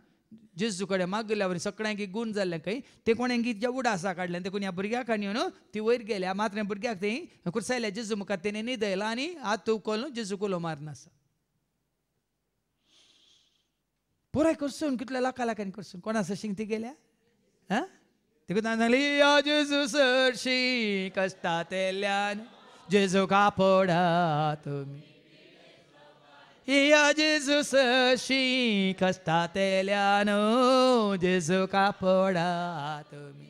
जेजू कडेन मागल्या वरी सगळ्यांक गूण जाल्लें खंय ते कोणें जे उडा आसा काडलें ते कोणी ह्या भुरग्याक आनी न्हू ती वयर गेल्या मात्र भुरग्याक थंय कुर्सायल्या जेजू मुखार तेणे न्हिदयला आनी आज तूं कोलो जेजू कोलो मारनासा पुराय करसून कितले लाखा लाखांनी करसून कोणा सशींग ती गेल्या आं तिका सांगली या जेजू सरशी जेजू कापडा तुम्ही या जेजूस कष्टा तेल्यानो जेजू कापडा तुम्ही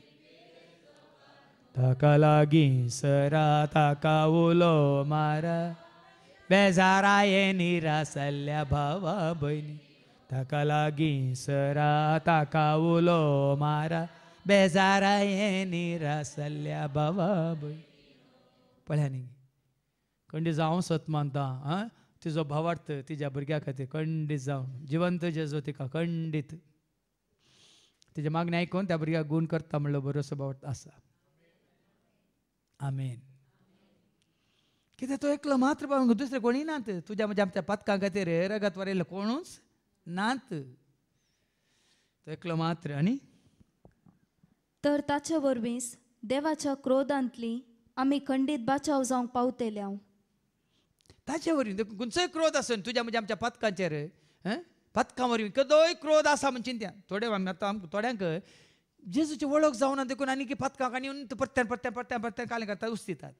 ताका लागी सरा ताका उलो मारा बेजाराये निरासल्या भावा भयणी ताका लागी सरा ताका उलो मारा बेजाराये निरासल्या भावा भयणी पळ्यांनी कंडी जावं सत मानता आं तिजो भावार्थ तिज्या भुरग्या खातीर खंडीत जावं जिवंत जेजो तिका खंडीत तिचे मागणी आयकून त्या भुरग्याक गुण करता म्हणलो बरो स्वभाव आसा आमेन कित्याक तो एकलो मात्र पावूंक दुसरे कोणी नात तुज्या म्हज्या आमच्या पातकां खातीर रगत वारयलो कोणूच नात तो एकलो मात्र आनी तर ताच्या वरवीस देवाच्या क्रोधांतली आमी खंडित बाचाव जावंक पावतेले हांव ताचे वरवीं खंयचोय क्रोध आसून तुज्या म्हणजे आमच्या पथकांचेर पथकां वरवीं कदोय क्रोध आसा म्हणजे चिंत्या थोडे आता थोड्यांक जेजूची वळख जावना देखून आनी पथकाक आणि परत्यान परत्यान परत्यान परत्यान काल करतात उस्तितात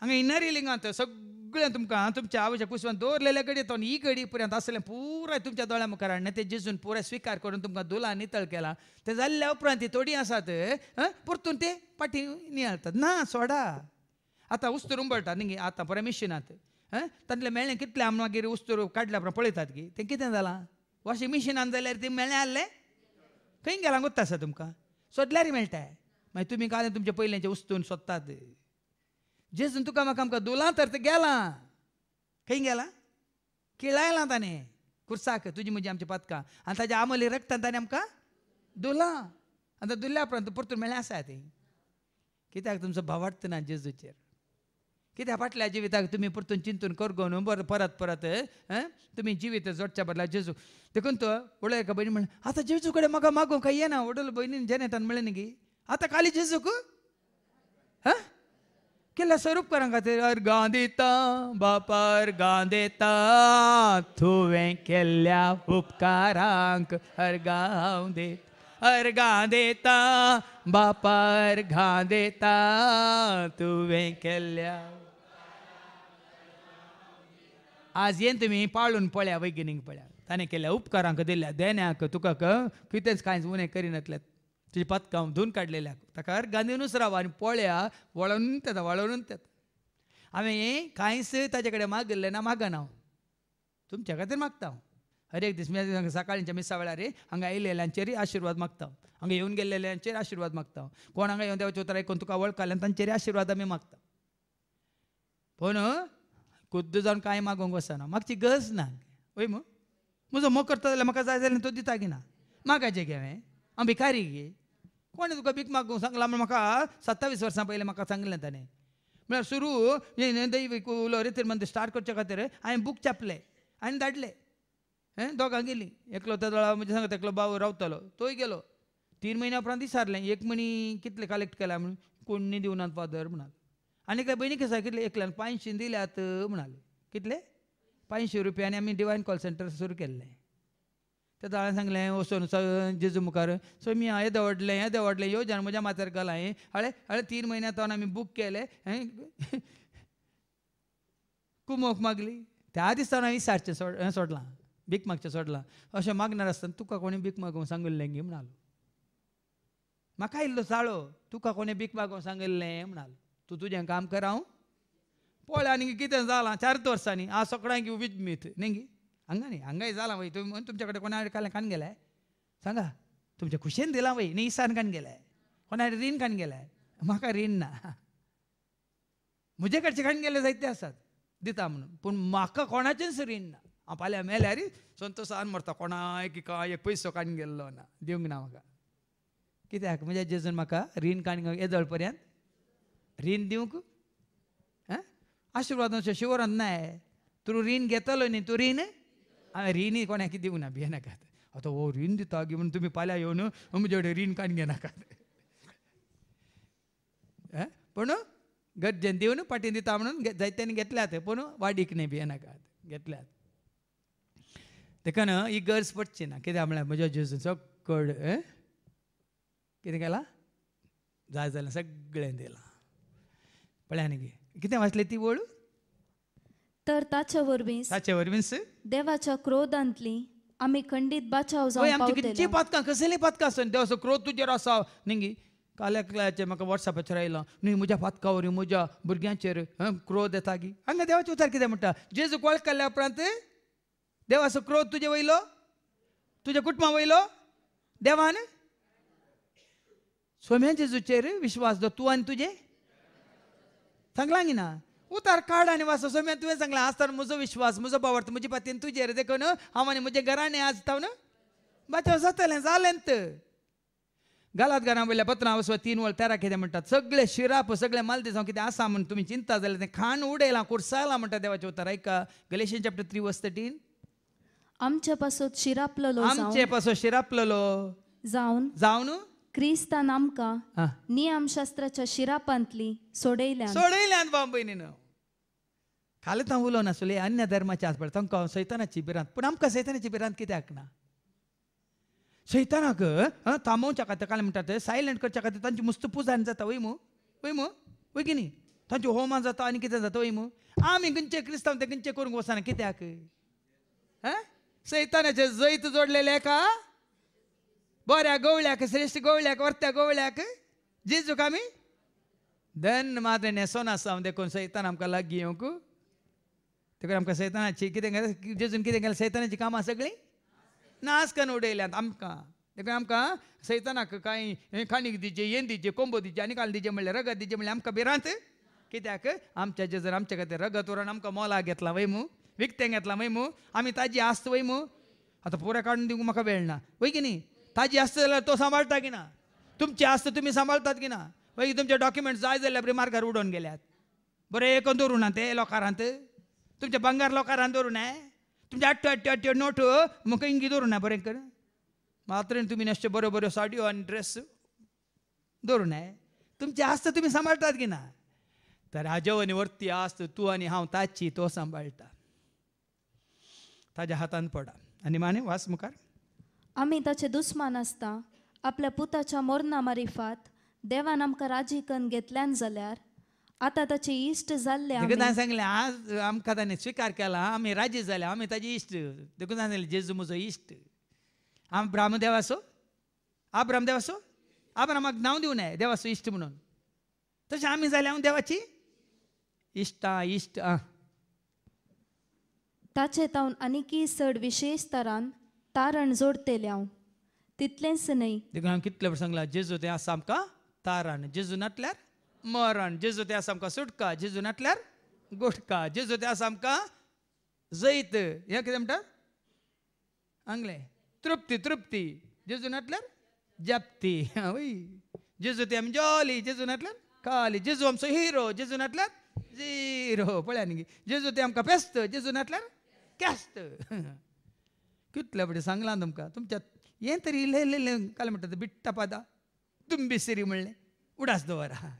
हांगा इनारी लिंगात सगळं सगळें तुमकां तुमच्या आवयच्या कुसवान दवरलेले कडेन तो ही घडी पर्यंत आसलें पुराय तुमच्या दोळ्या मुखार हाडलें ते जेजून पुराय स्विकार करून तुमकां दुलां नितळ केला तें जाल्ल्या उपरांत ती थोडी आसात परतून ते पाटी नियाळतात ना सोडा आतां उस्तोर उंबळटा न्ही आतां पुराय मिशिनांत तातले मेळ्ळें कितले मागीर उस्तर काडल्या उपरांत पळयतात की तें कितें जालां वॉशिंग मिशिनान जाल्यार ती मेळ्ळें आहलें खंय गेलां गोत्ता आसा तुमकां सोदल्यार मेळटाय मागीर तुमी कालें तुमचे पयलेचे उस्तून सोदतात जेसून तुका म्हाका आमकां दोला तर ते गेला खंय गेला केळायलां ताणें कुर्साक तुजी म्हजी म्हणजे पदकां आनी ताज्या आमोले रक्तान ताणें आमकां दुलां आतां तां दुल्ल्या उपरांत परतून मेळ्ळें आसा तें कित्याक तुमचो भावार्थ ना जेजूचेर कित्याक फाटल्या जिविताक तुमी परतून चिंतून करगोन गो बरं परत परत तुमी जिवीत जोडच्या बदला जेजू देखून तो उडयका भयणी म्हण आतां जेजू कडेन म्हाका मागू काय येना उडयलो भयणीन जेनेटान म्हळें न्ही आतां काली जेजूक हां केल्या स्वरूप करंग खातीर अर गांदिता बापार गांदेता तुवें केल्ल्या उपकारांक हर गांव दे हर गांदेता बापार गांदेता तुवें केल्ल्या आज येन तुमी पाळून पळया वैज्ञानिक पळया ताणें केल्या उपकारांक दिल्या देण्याक तुका कितेंच कांयच उणें करिनातलें जिपात कामधून काडलेल्या ताकार गांदीनूच राव आनी पोळ्या वळोनूच त्यात वळवून त्यात हांवें कांयच ताजे कडेन मागिल्लें ना मागना हांव तुमच्या खातीर मागता हांव हो. हर एक दीस सकाळींच्या मिसा वेळार हांगा येयलेल्यांचेर आशिर्वाद मागता हांव हो. हांगा येवन गेल्लेल्यांचेर आशिर्वाद मागता हांव हो. कोण हांगा येवन देवाचे उतर आयकून तुका वळखलें तांचेर आशिर्वाद आमी मागता पूण खुद्द जावन कांय मागूंक वचना मागची गरज ना ओय म्हजो मोग करता जाल्यार म्हाका जाय जाल्यार तो दिता की ना मागाचें गे हांवें हांव भिकारी गे कोण तुका भीक मागूंक सांगला म्हण म्हाका सत्तावीस वर्सां पयलें म्हाका सांगलें ताणें म्हळ्यार सुरू दैवीक उलोवरे तिरुमंत स्टार्ट करचे खातीर हांवें बूक छापले आनी धाडले हे दोगां गेलीं एकलो तो म्हणजे सांगता एकलो भाव रावतलो तोय गेलो तीन म्हयन्या उपरांत विचारलें एक महिनी कितले कलेक्ट केला म्हण कोणी दिवनात फादर म्हणाल आनी काय भयणी केसा कितले एकल्यान पांयशीं दिल्यात म्हणाले कितले पांयशीं रुपयांनी आमी डिवायन कॉल सेंटर सुरू केल्लें दाळान सांगलें ओ जेजू मुखार सो मी हांवें दवडलें हें दवडलें जाण म्हज्या माथ्यार घाला हांवें हळे हळे तीन म्हयन्या तोन आमी बूक केलें कुमोक मागली त्या दिसान हांवें सारचें सोड हें सोडलां भीक मागचें सोडलां अशें मागनार आसतना तुका कोणी भीक मागोवंक सांगिल्लें गे म्हणालो म्हाका आयिल्लो चाळो तुका कोणी भीक मागोवंक सांगिल्लें म्हणालो तूं तुजें काम कर हांव पळय आनी कितें जालां चार वर्सांनी हांव सगळ्यांक यू वीथ मीथ न्ही गी अंगाने अंगाई झाला बाई तुम्ही म्हणून तुमच्याकडे कोणाकडे काल कान गेलाय सांगा तुमच्या खुशेन दिला बाई नाही इसान कान गेलाय कोणाकडे रीण कान गेलाय माका रीण ना म्हजेकडचे कान गेले ते असतात दिता म्हणून पण माका कोणाचेच रीण ना हांव फाल्यां मेल्यार रे संतोशान मरता कोणाक काय एक पयसो कान गेल्लो ना दिवंक ना म्हाका कित्याक म्हणजे जेजून म्हाका रीण काण येजळ पर्यंत रीण दिवंक आं आशिर्वादांच्या शिवरान नाय तूं रीण घेतलो न्ही तूं रीण हांवें कोणा कोणाकी देऊ ना नका आतां म्हणजे हो रीण दिता गे म्हणून तुमी पाल्या येवन म्हजे कडेन रीण घे घेनाकात पूण गरजेन देऊन पाठी दिता म्हणून जायत्याने घेतल्यात पूण हो, वाडीक न्ही नका घेतल्यात तेका ना ही गरज पडची ना कित्याक म्हळ्यार म्हज्या जेजूचो कड कितें केला जाय जाल्यार सगळें दिलां पळया न्ही कितें वाचलें ती वळू तर ताच्या वरवीं ताचे वरवीं देवाच्या क्रोधांतली आमी खंडीत बचाव हय जावं आमची कितची पावतले पदकां कसलीं पदकां आसत देवाचो क्रोध तुजेर आसा निंगी काल्याचे म्हाका वॉट्सॅपाचेर आयलो न्ही म्हज्या पातकावर म्हज्या भुरग्यांचेर क्रोध येता गी हांगा देवाचे उतार कितें म्हणटा जेजू कॉल केल्या उपरांत देवाचो क्रोध तुजे वयलो तुज्या कुटुंबा वयलो देवान सोम्या जेजूचेर विश्वास दो तूं आनी तुजे सांगलां गी ना उतार काढ आणि वास मी तुवें सांगला आसता म्हजो विश्वास म्हजो बावर्त म्हजे रे देखो देखून हांव आनी मुझे घराने आज तावन बाचव जातलें जालेंत गलात घरा वयल्या पत्रां वचवा तीन वळ तेरा कितें म्हणटात सगळे शिराप सगळे मालदे जाऊ कितें आसा म्हण तुमी चिंता जाल्यार तें खाण उडयलां कुर्सायलां म्हणटा देवाचे उतार आयका Galatians chapter three verse thirteen आमचे पासून शिरापललो आमचे पासून शिरापललो जावन जावन ಕ್ರೀಸ್ತ ನಾಮಕ ನಿಯಮಶಾಸ್ತ್ರಚ ಶಿರಾಪಂತಲಿ सोडयल्या ಸೊಡೈಲ್ಯಾನ್ ಬಾಂಬೈ ನೀನು खाली तांव उलोवना सुले अन्य धर्माचे आसपाक तांकां सैताना सैतानाची भिरांत पूण आमकां सैतानाची भिरांत कित्याक ना सैतानाक थांबोवच्या खातीर काल म्हणटा ते सायलंट करच्या खातीर तांची मुस्त पुजान जाता वय मु वय मू वय की न्ही तांची होमान जाता आनी कितें जाता वय मू आमी खंयचे क्रिस्तांव ते खंयचे करूंक वचना कित्याक सैतानाचे जैत जोडलेले का बऱ्या गवळ्याक श्रेष्ठ गवळ्याक वरत्या गवळ्याक जिजूक आमी धन मात्र नेसोन आसा हांव देखून सैतान आमकां लागीं येवंक तेका आमकां सैतानाची कितें केलें जेजून कितें केलें सैतानाची कामां सगळीं नाश करून उडयल्यात आमकां देखून आमकां सैतानाक कांय खाणीक दिजे येन दिजे कोंबो दिजे आनी काल दिजे म्हणल्यार रगत दिजे म्हणलें आमकां भिरांत कित्याक आमच्या जेजर आमच्या खातीर रगत व्हरून आमकां मोलाक घेतला वय मू विकतें घेतला वय आमी ताजी आस्त वयमू आता आतां पुराय काडून दिवंक म्हाका वेळ ना वय की न्ही ताजी आस्त जाल्यार तो सांबाळटा की ना तुमची आस्त तुम्ही सांभाळतात की ना मागीर तुमचे डॉक्युमेंट्स जाय झाले बरे मार्गावर उडोवन गेल्यात बरे करून दोरून ना ते लोकारांत तुमच्या बंगार लोकारांत दोरून आहे तुमचे आट्ट्यो आट्ट्यो नोट म्हाका इंगी ना बरें कर मात्र तुम्ही नसते बरोबर बऱ्यो साडयो आणि ड्रेस दोरून आहे तुमचे आस्त तुम्ही सांभाळतात की ना तर हाज्यो वरती आस्त तू आणि हा ताची तो सांबाळटा ताज्या हातान पडा आणि माने वास मुखार आमी ताचे दुस्मान आसता आपल्या पुताच्या मोरना मारिफात देवान आमकां राजी करून घेतल्यान जाल्यार आता ताचे इश्ट जाल्ले देखून सांगलें आज आमकां ताणें स्विकार केला आमी राजी जाल्या आमी ताजे इश्ट देखून हांवें सांगलें जेजू म्हजो इश्ट आम ब्राह्मदेवाचो आ ब्राह्मदेवाचो आब्रामाक नांव दिवं नये देवाचो इश्ट म्हणून तशें आमी जाल्या हांव देवाची इश्टा इश्ट आ ताचे तावन आनिकी चड विशेश तरान तारण रणजोड हांव तितलेंच न्हय देखून हांव कितले फावट सांगलां जेजू तें आसा आमकां तारण जेजू मरण जेजू ते आसा आमकां सुटका जेजू नाटल्यार गोटका जेजू ते आसा आमकां जैत हे कितें म्हणटा आंगले तृप्ती तृप्ती जेजू नाटल्यार जप्ती वय जेजू ते आमी जॉली जेजू नाटल्यार काली जेजू आमचो हिरो जेजू नाटल्यार झिरो पळया न्ही जेजू ते आमकां पेस्त जेजू नाटल्यार कॅस्त कितले फुडें सांगलां तुमकां तुमच्या हें तरी इल्लें इल्लें इल्लें काल म्हणटा तें बिट्टा पादा तुंबिसिरी म्हणलें उडास हा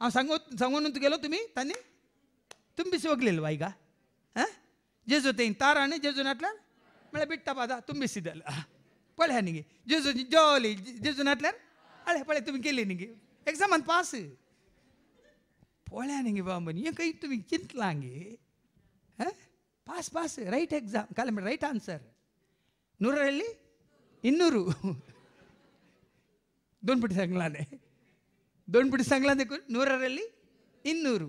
हांव सांगू सांगून गेलो तुमी तांणी तुंबिसी वगलेलो वायगा आं जेजू तें तार आणि जेजून आटल्यार म्हळ्यार बिट्टा पादा तुंबिसी दिला पळया न्ही जेजूची जेवली जेजून आटल्यार पळे पळय तुमी केले न्ही एग्जामान पास पळया न्ही बाबा हें तुम्ही तुमी चिंतलां गे पास पास राईट एक्झाम काल म्हणटा राईट आन्सर ನೂರರಲ್ಲಿ ಇನ್ನೂರು सांगला ಸಂಗ್ಲಾನೆ ದೊಡ್ಬಿಟ್ಟು ಸಂಗ್ಲಾನೆ ನೂರರಲ್ಲಿ ಇನ್ನೂರು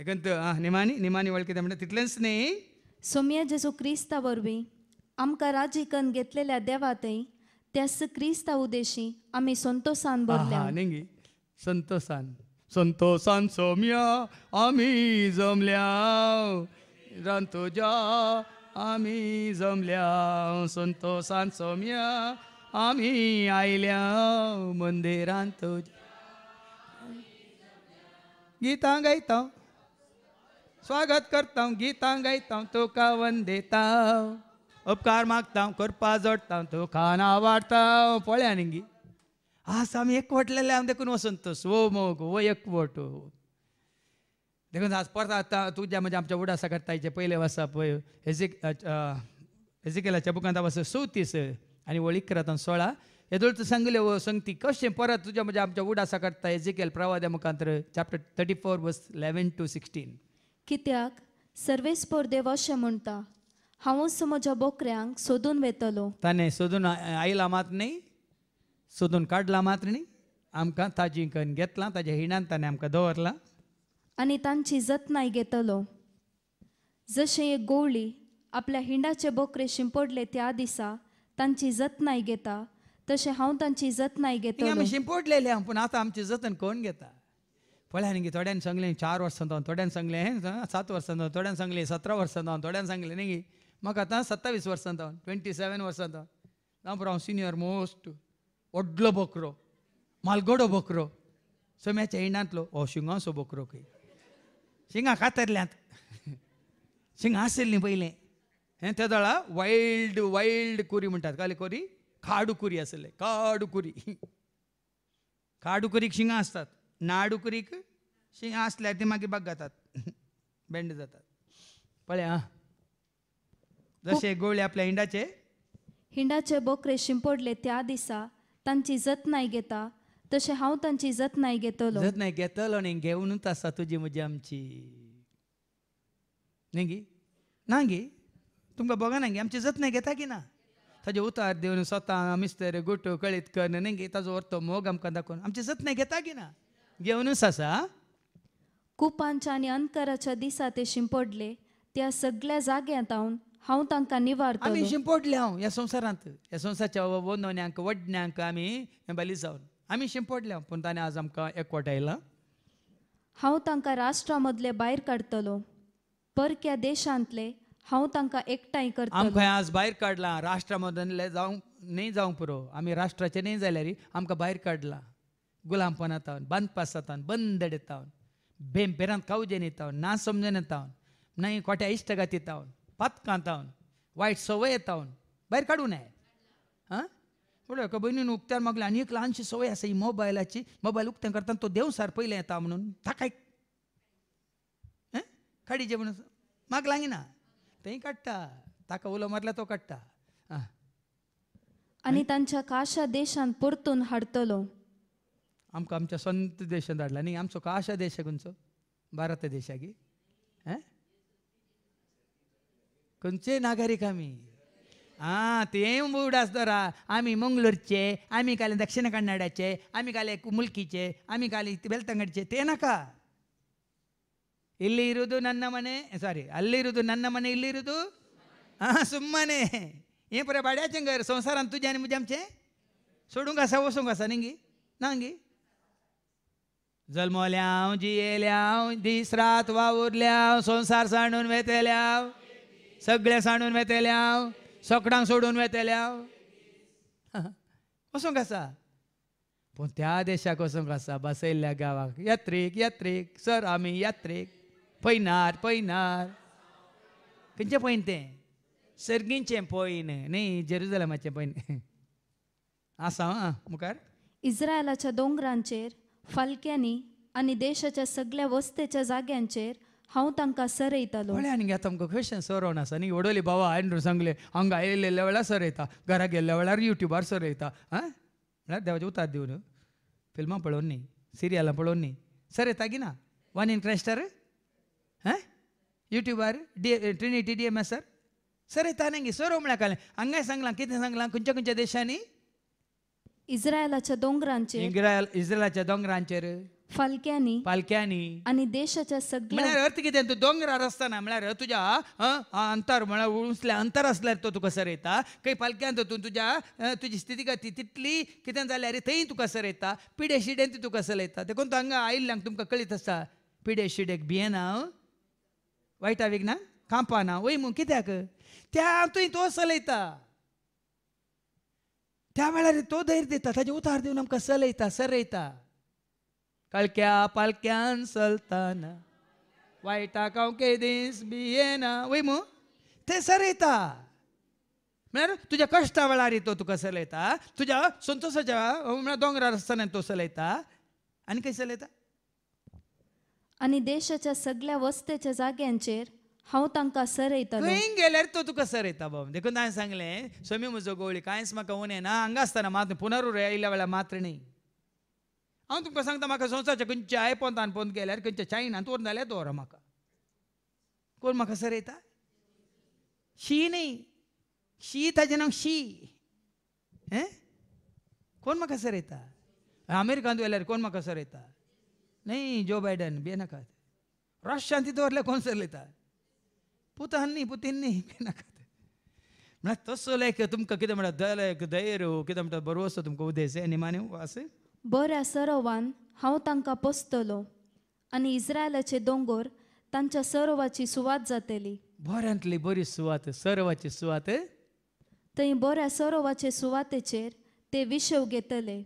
ಯಾಕಂತ ನಿಮಾನಿ ನಿಮಾನಿ ಒಳಕಿದ म्हणजे तिथलेच नाही सोम्या जेजू क्रिस्ता वरवीं आमकां राजिकन घेतलेल्या देवातय त्यास क्रिस्ता उदेशी आम्ही संतोषान भरल्या नेंगी संतोषान संतोषान सोम्या आम्ही जमल्या रान जा आम्ही जमल्या संतोषान सोम्या आम्ही आयल्या मंदिरांत गीता गायता स्वागत करता गीता गायता तुका वंदेता उपकार मागता करपा जोडता तो खाना वाडता पळ्या गी आज आम्ही एकवटलेले आम्ही देखून वसंतोस वो हो, मोग वो हो, एकवट हो. देखून आज परत आता तुझ्या म्हणजे आमच्या उडासा करता पहिले वासा पळय हेजिक हेजे केल्याच्या बस वासा चवतीस आणि वळी इकरात सोळा तर सांगले व संगती कशें परत तुझ्या म्हणजे आमच्या उडासा करता हेजिकेल प्रवाद्या मुखांतर chapter thirty four verse eleven to sixteen कित्याक सर्वेस्पोर देव अशें म्हणटा हांव म्हज्या बोकऱ्यांक सोदून वेतलो ताणें सोदून आयला मात न्ही सोदून काडला मात न्ही आमकां ताजी कन घेतला ताज्या हिणान ताणें आमकां दवरला आनी तांची जतनाय घेतलो जशें एक गोवळी आपल्या हिंडाचे बोकरे शिंपडले त्या दिसा तांची जतनाय घेता तशें हांव तांची जतनाय घेतलो आमी शिंपडलेले पण आता आमची जतन कोण घेता पळय थोड्यान सांगले चार वर्सां जावन थोड्यान सांगलें सात वर्सां जावन थोड्यान सांगलें सतरा वर्सां जावन थोड्यान सांगलें न्ही म्हाका आतां सत्तावीस वर्सां जावन ट्वेंटी सेवन वर्सां जावन ना पुरो हांव सिनियर मोस्ट व्हडलो बोकरो मालगोडो बोकरो सोम्याच्या हिंडांतलो हो शिंगांचो बोकरो खंय शिंगा कातरल्यात शिंगा नाही पहिले हे त्या दोळा कुरी म्हणतात काले कुरी असले असेल कुरी खाडुकुरीक शिंगा असतात नाडु कुरीक शिंगा असल्या बाग मागे बेंड जातात पळ्या जसे गोळे आपल्या हिंडाचे हिंडाचे बोकरे शिंपडले त्या दिसा त्यांची जत नाही घेता तशें हांव तांची जतनाय घेतलो नाही घेतलो आनी घेवनूच आसा तुजी म्हणजे आमची नाही गी ना गी तुमकां बघना गे आमची जतनाय घेता की ना ताजे उतार दिवन स्वता मिस्तर गुट कळीत कर न्ही ताजो अर्थ मोग आमकां दाखोवन आमची नाही घेता की ना घेवनूच असा कुपांच्या आनी अंतकाराच्या दिसा ते शिंपडले त्या सगळ्या जाग्यांत हांव हांव तांकां निवारतो आम्ही शिंपडले हांव ह्या संवसारांत ह्या संवसाराच्या वोंदवण्यांक वडण्यांक आमी बाली जावन आमी शिंपडल्या पूण ताणें आज आमकां एकवट आयला हांव तांकां राष्ट्रा मदले भायर काडटलो परक्या देशांतले हांव तांकां एकठांय आमकां करतलो आज भायर काडला राष्ट्रा मदले नाही न्ही जावं पुरो आमी राष्ट्राचे न्ही जाल्यार आमकां भायर काडला गुलामपणांतावन बांदपासातावन बंद येतावन बेंपेरांत कावजेन येतावन ना समजून येतावन नाही कोट्या इश्टगात येतावन पातकांतावन वायट सवय येतावन भायर काडूं नये हां थोड्या का बहिणीन उक्त्यार मागले आनी एक ल्हानशी संवय आसा ही मोबायलाची मोबायल करता करतना तो देवसार पयलें येता म्हणून थाकाय खाडीचे म्हणून माग ना तेंय काडटा ताका उलो मारल्यार तो काढता आं आनी काशा देशांत परतून हाडतलो आमकां आमच्या संत देशात हाडला न्ही आमचो काशा देश खंयचो भारत देशागी खंयचे नागरिक आमी आ ते बुडासा दोरा आम्ही मंगळूरचे आम्ही काल दक्षिण कन्नडाचे आम्ही काले मुलकीचे आम्ही काल बेलतंगडचे ते नाका इल्ली इरुदू नन्न मने सॉरी अल्ली इरुदू नन्न मने इल्ली इरुदू हा सुम्मने हे पुरे भाड्याचे घर संसार तुझ्या आणिचे नंगी कसा वसूकसा गी ना गी जन्मल्यावरुरल्या संसार सांडून वेतल्याव सगळ्या सांडून वेतल्याव सगळ्यांक सोडून वेतल्या वसूंक आसा पूण त्या देशाक वसूंक आसा बसयल्ल्या गांवाक यात्रेक यात्रेक सर आमी यात्रेक पयनार पयनार खंयचें पयन तें सर्गींचें पयन न्ही जेरुजलमाचें पयन आसा आं मुखार इस्रायलाच्या दोंगरांचेर फालक्यांनी आनी देशाच्या सगळ्या वस्तेच्या जाग्यांचेर हांव तांकां सरयतालो म्हळ्यार आनी घेता आमकां क्वेश्चन सरोवन आसा न्ही ओडोली बाबा हांवें सांगले हांगा आयिल्ल्या वेळार सरयता घरा गेल्ल्या वेळार युट्यूबार सरयता आं म्हळ्यार देवाचें उतार दिवन फिल्मां पळोवन न्ही सिरियलां पळोवन न्ही सरयता की ना वन इन हां आं युट्यूबार डी ट्रिनिटी डी एम सर सरयता न्ही सरो म्हळ्यार कालें हांगाय सांगलां कितें सांगलां खंयच्या खंयच्या देशांनी इस्रायलाच्या दोंगरांचेर इस्रायल इस्रायलाच्या दोंगरांचेर फलक्यानी फलक्यानी आणि देशाच्या सगळ्या म्हळ्यार अर्थ कितें तूं दोंगरार आसतना म्हळ्यार तुज्या तुझ्या अंतर म्हळ्यार उसल्या अंतर आसल्यार तो तुका सरयता काय पालक्यान तूं तुज्या अं, स्थिती स्थितीगती तितली कितें जाल्यार थंय तुका सरयता पिडे शिडेन ती तुका सरयता देखून तूं हांगा आयिल्ल्यांक तुमकां कळीत आसता पिडे शिडेक भियेन हांव वायटा विघ्ना कांपा ना वय मग कित्याक त्या तुवें तो चलयता त्या वेळार तो धैर्य दिता ताजे उतार दिवन आमकां चलयता सरयता कळक्या पालक्यान चलताना वायटा कावके दीस बियेना मू ते सरयता म्हळ्यार तुज्या कश्टा वेळार तो तुका सलयता तुज्या संतोषाच्या म्हळ्यार दोंगरार आसतना तो सलयता आणि काय चलयता आणि देशाच्या सगळ्या वस्तेच्या जाग्यांचेर हांव तांकां सरयता खंय गेल्यार तो तुका सरयता बाबा देखून हांवें सांगलें स्वामी म्हजो गोळी कांयच म्हाका उणें ना हांगा आसतना मात पुनरुर आयल्या वेळार मात्र न्ही हांव तुमकां सांगता म्हाका संवसारच्या खंयच्या पोंतान पोंत गेल्यार खंयच्या चायनांत तोर जाल्यार दवर म्हाका कोण म्हाका सरयता शी न्ही शी ताजें नांव शी हे कोण म्हाका सरयता अमेरिकांत वेल्यार कोण म्हाका सरयता न्ही जो बायडन रशियान ती दवरल्यार कोण सरयता पुतान न्ही पुतीन न्ही बेनाकात म्हळ्यार तसो लायक तुमकां कितें म्हणटा दयक दयेर कितें म्हणटा बरो असो तुमकां उदेस निमान्यू आस बऱ्या सरोवान हांव तांकां पोसतलो आनी इस्रायलाचे दोंगर तांच्या सरोवाची सुवात जातली बऱ्यांतली बरी सुवात सरोवाची सुवात थंय बऱ्या सरोवाचे सुवातेचेर ते विशव घेतले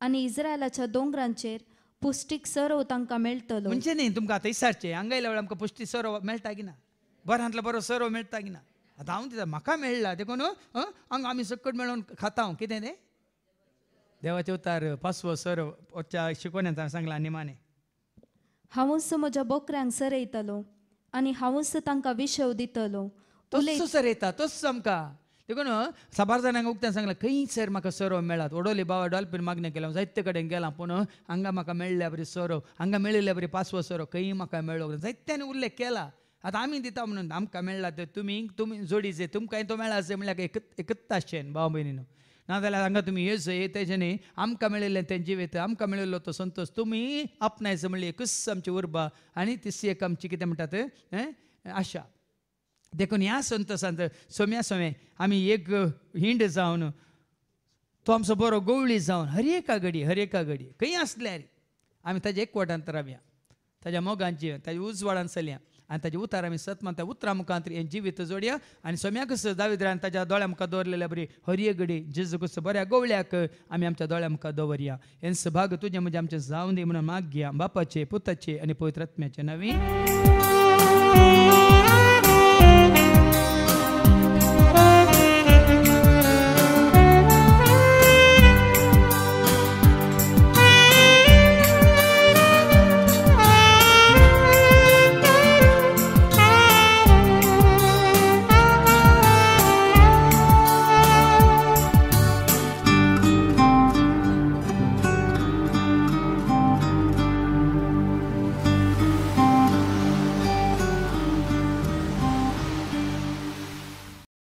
आनी इस्रायलाच्या दोंगरांचेर पुश्टीक सरोव तांकां मेळटलो म्हणजे न्ही तुमकां आतां इसारचें हांगा येयल्या वेळार आमकां पुश्टी सरोव मेळटा की ना बऱ्यांतलो बरो सरोव मेळटा की ना आतां हांव दिता म्हाका मेळ्ळा देखून हांगा आमी सकट मेळोवन खाता हांव कितें तें देवाचे उतार पासवो सर ओच्या शिकवण्यांचा सांगला निमाने हांवूस म्हज्या बोकऱ्यांक सरयतलो आणि हांवूस तांकां विशव दितलो तस्सो सर येता तोच आमकां देखून साबार जाणांक उक्त्यान सांगलां खंय सर म्हाका सरव मेळात ओडोली बाबा डॉल्फीन मागणें केला जायते कडेन गेलां पूण हांगा म्हाका मेळ्ळ्या बरी सरव हांगा मेळिल्ल्या बरी पासवो सरव खंय म्हाका मेळ्ळो जायत्यान उल्लेख केला आतां आमी दिता म्हणून आमकां मेळ्ळा ते तुमी तुमी जोडीचे तुमकां तो मेळा म्हळ्यार एकत्ता आसचे भाव भयणीन ना जाल्यार हांगा तुमी येस तेज्यानी आमकां मेळिल्लें तेंचे वेत आमकां मेळिल्लो तो संतोश तुमी आपणायचो म्हणलें एकूच आमची उर्बा आनी तिसरी एक आमची कितें म्हणटात आशा देखून ह्या संतोशांत सोम्या सोमे आमी एक हिंड जावन तो आमचो बरो गवळी जावन हर एका घडी हर एका घडी खंय आसल्यार आमी ताजें एक वटांत रावया ताज्या मोगांची ताज्या उजवाडान चलया आनी त्याच्या उतार आमी सतमान त्या उतरा मुखांत एक जिवीत जोडया आनी सोम्याकच दाविद्रान ताच्या दोळ्या मुखार दवरलेल्या बरी हरये घडी बऱ्या गवळ्याक आमी आमच्या दोळ्या मुखार दवरया हे सभाग तुझे म्हणजे आमचें जावं दी म्हणून घ्या बापाचे पुताचे आनी पवित्रात्म्याचे नवी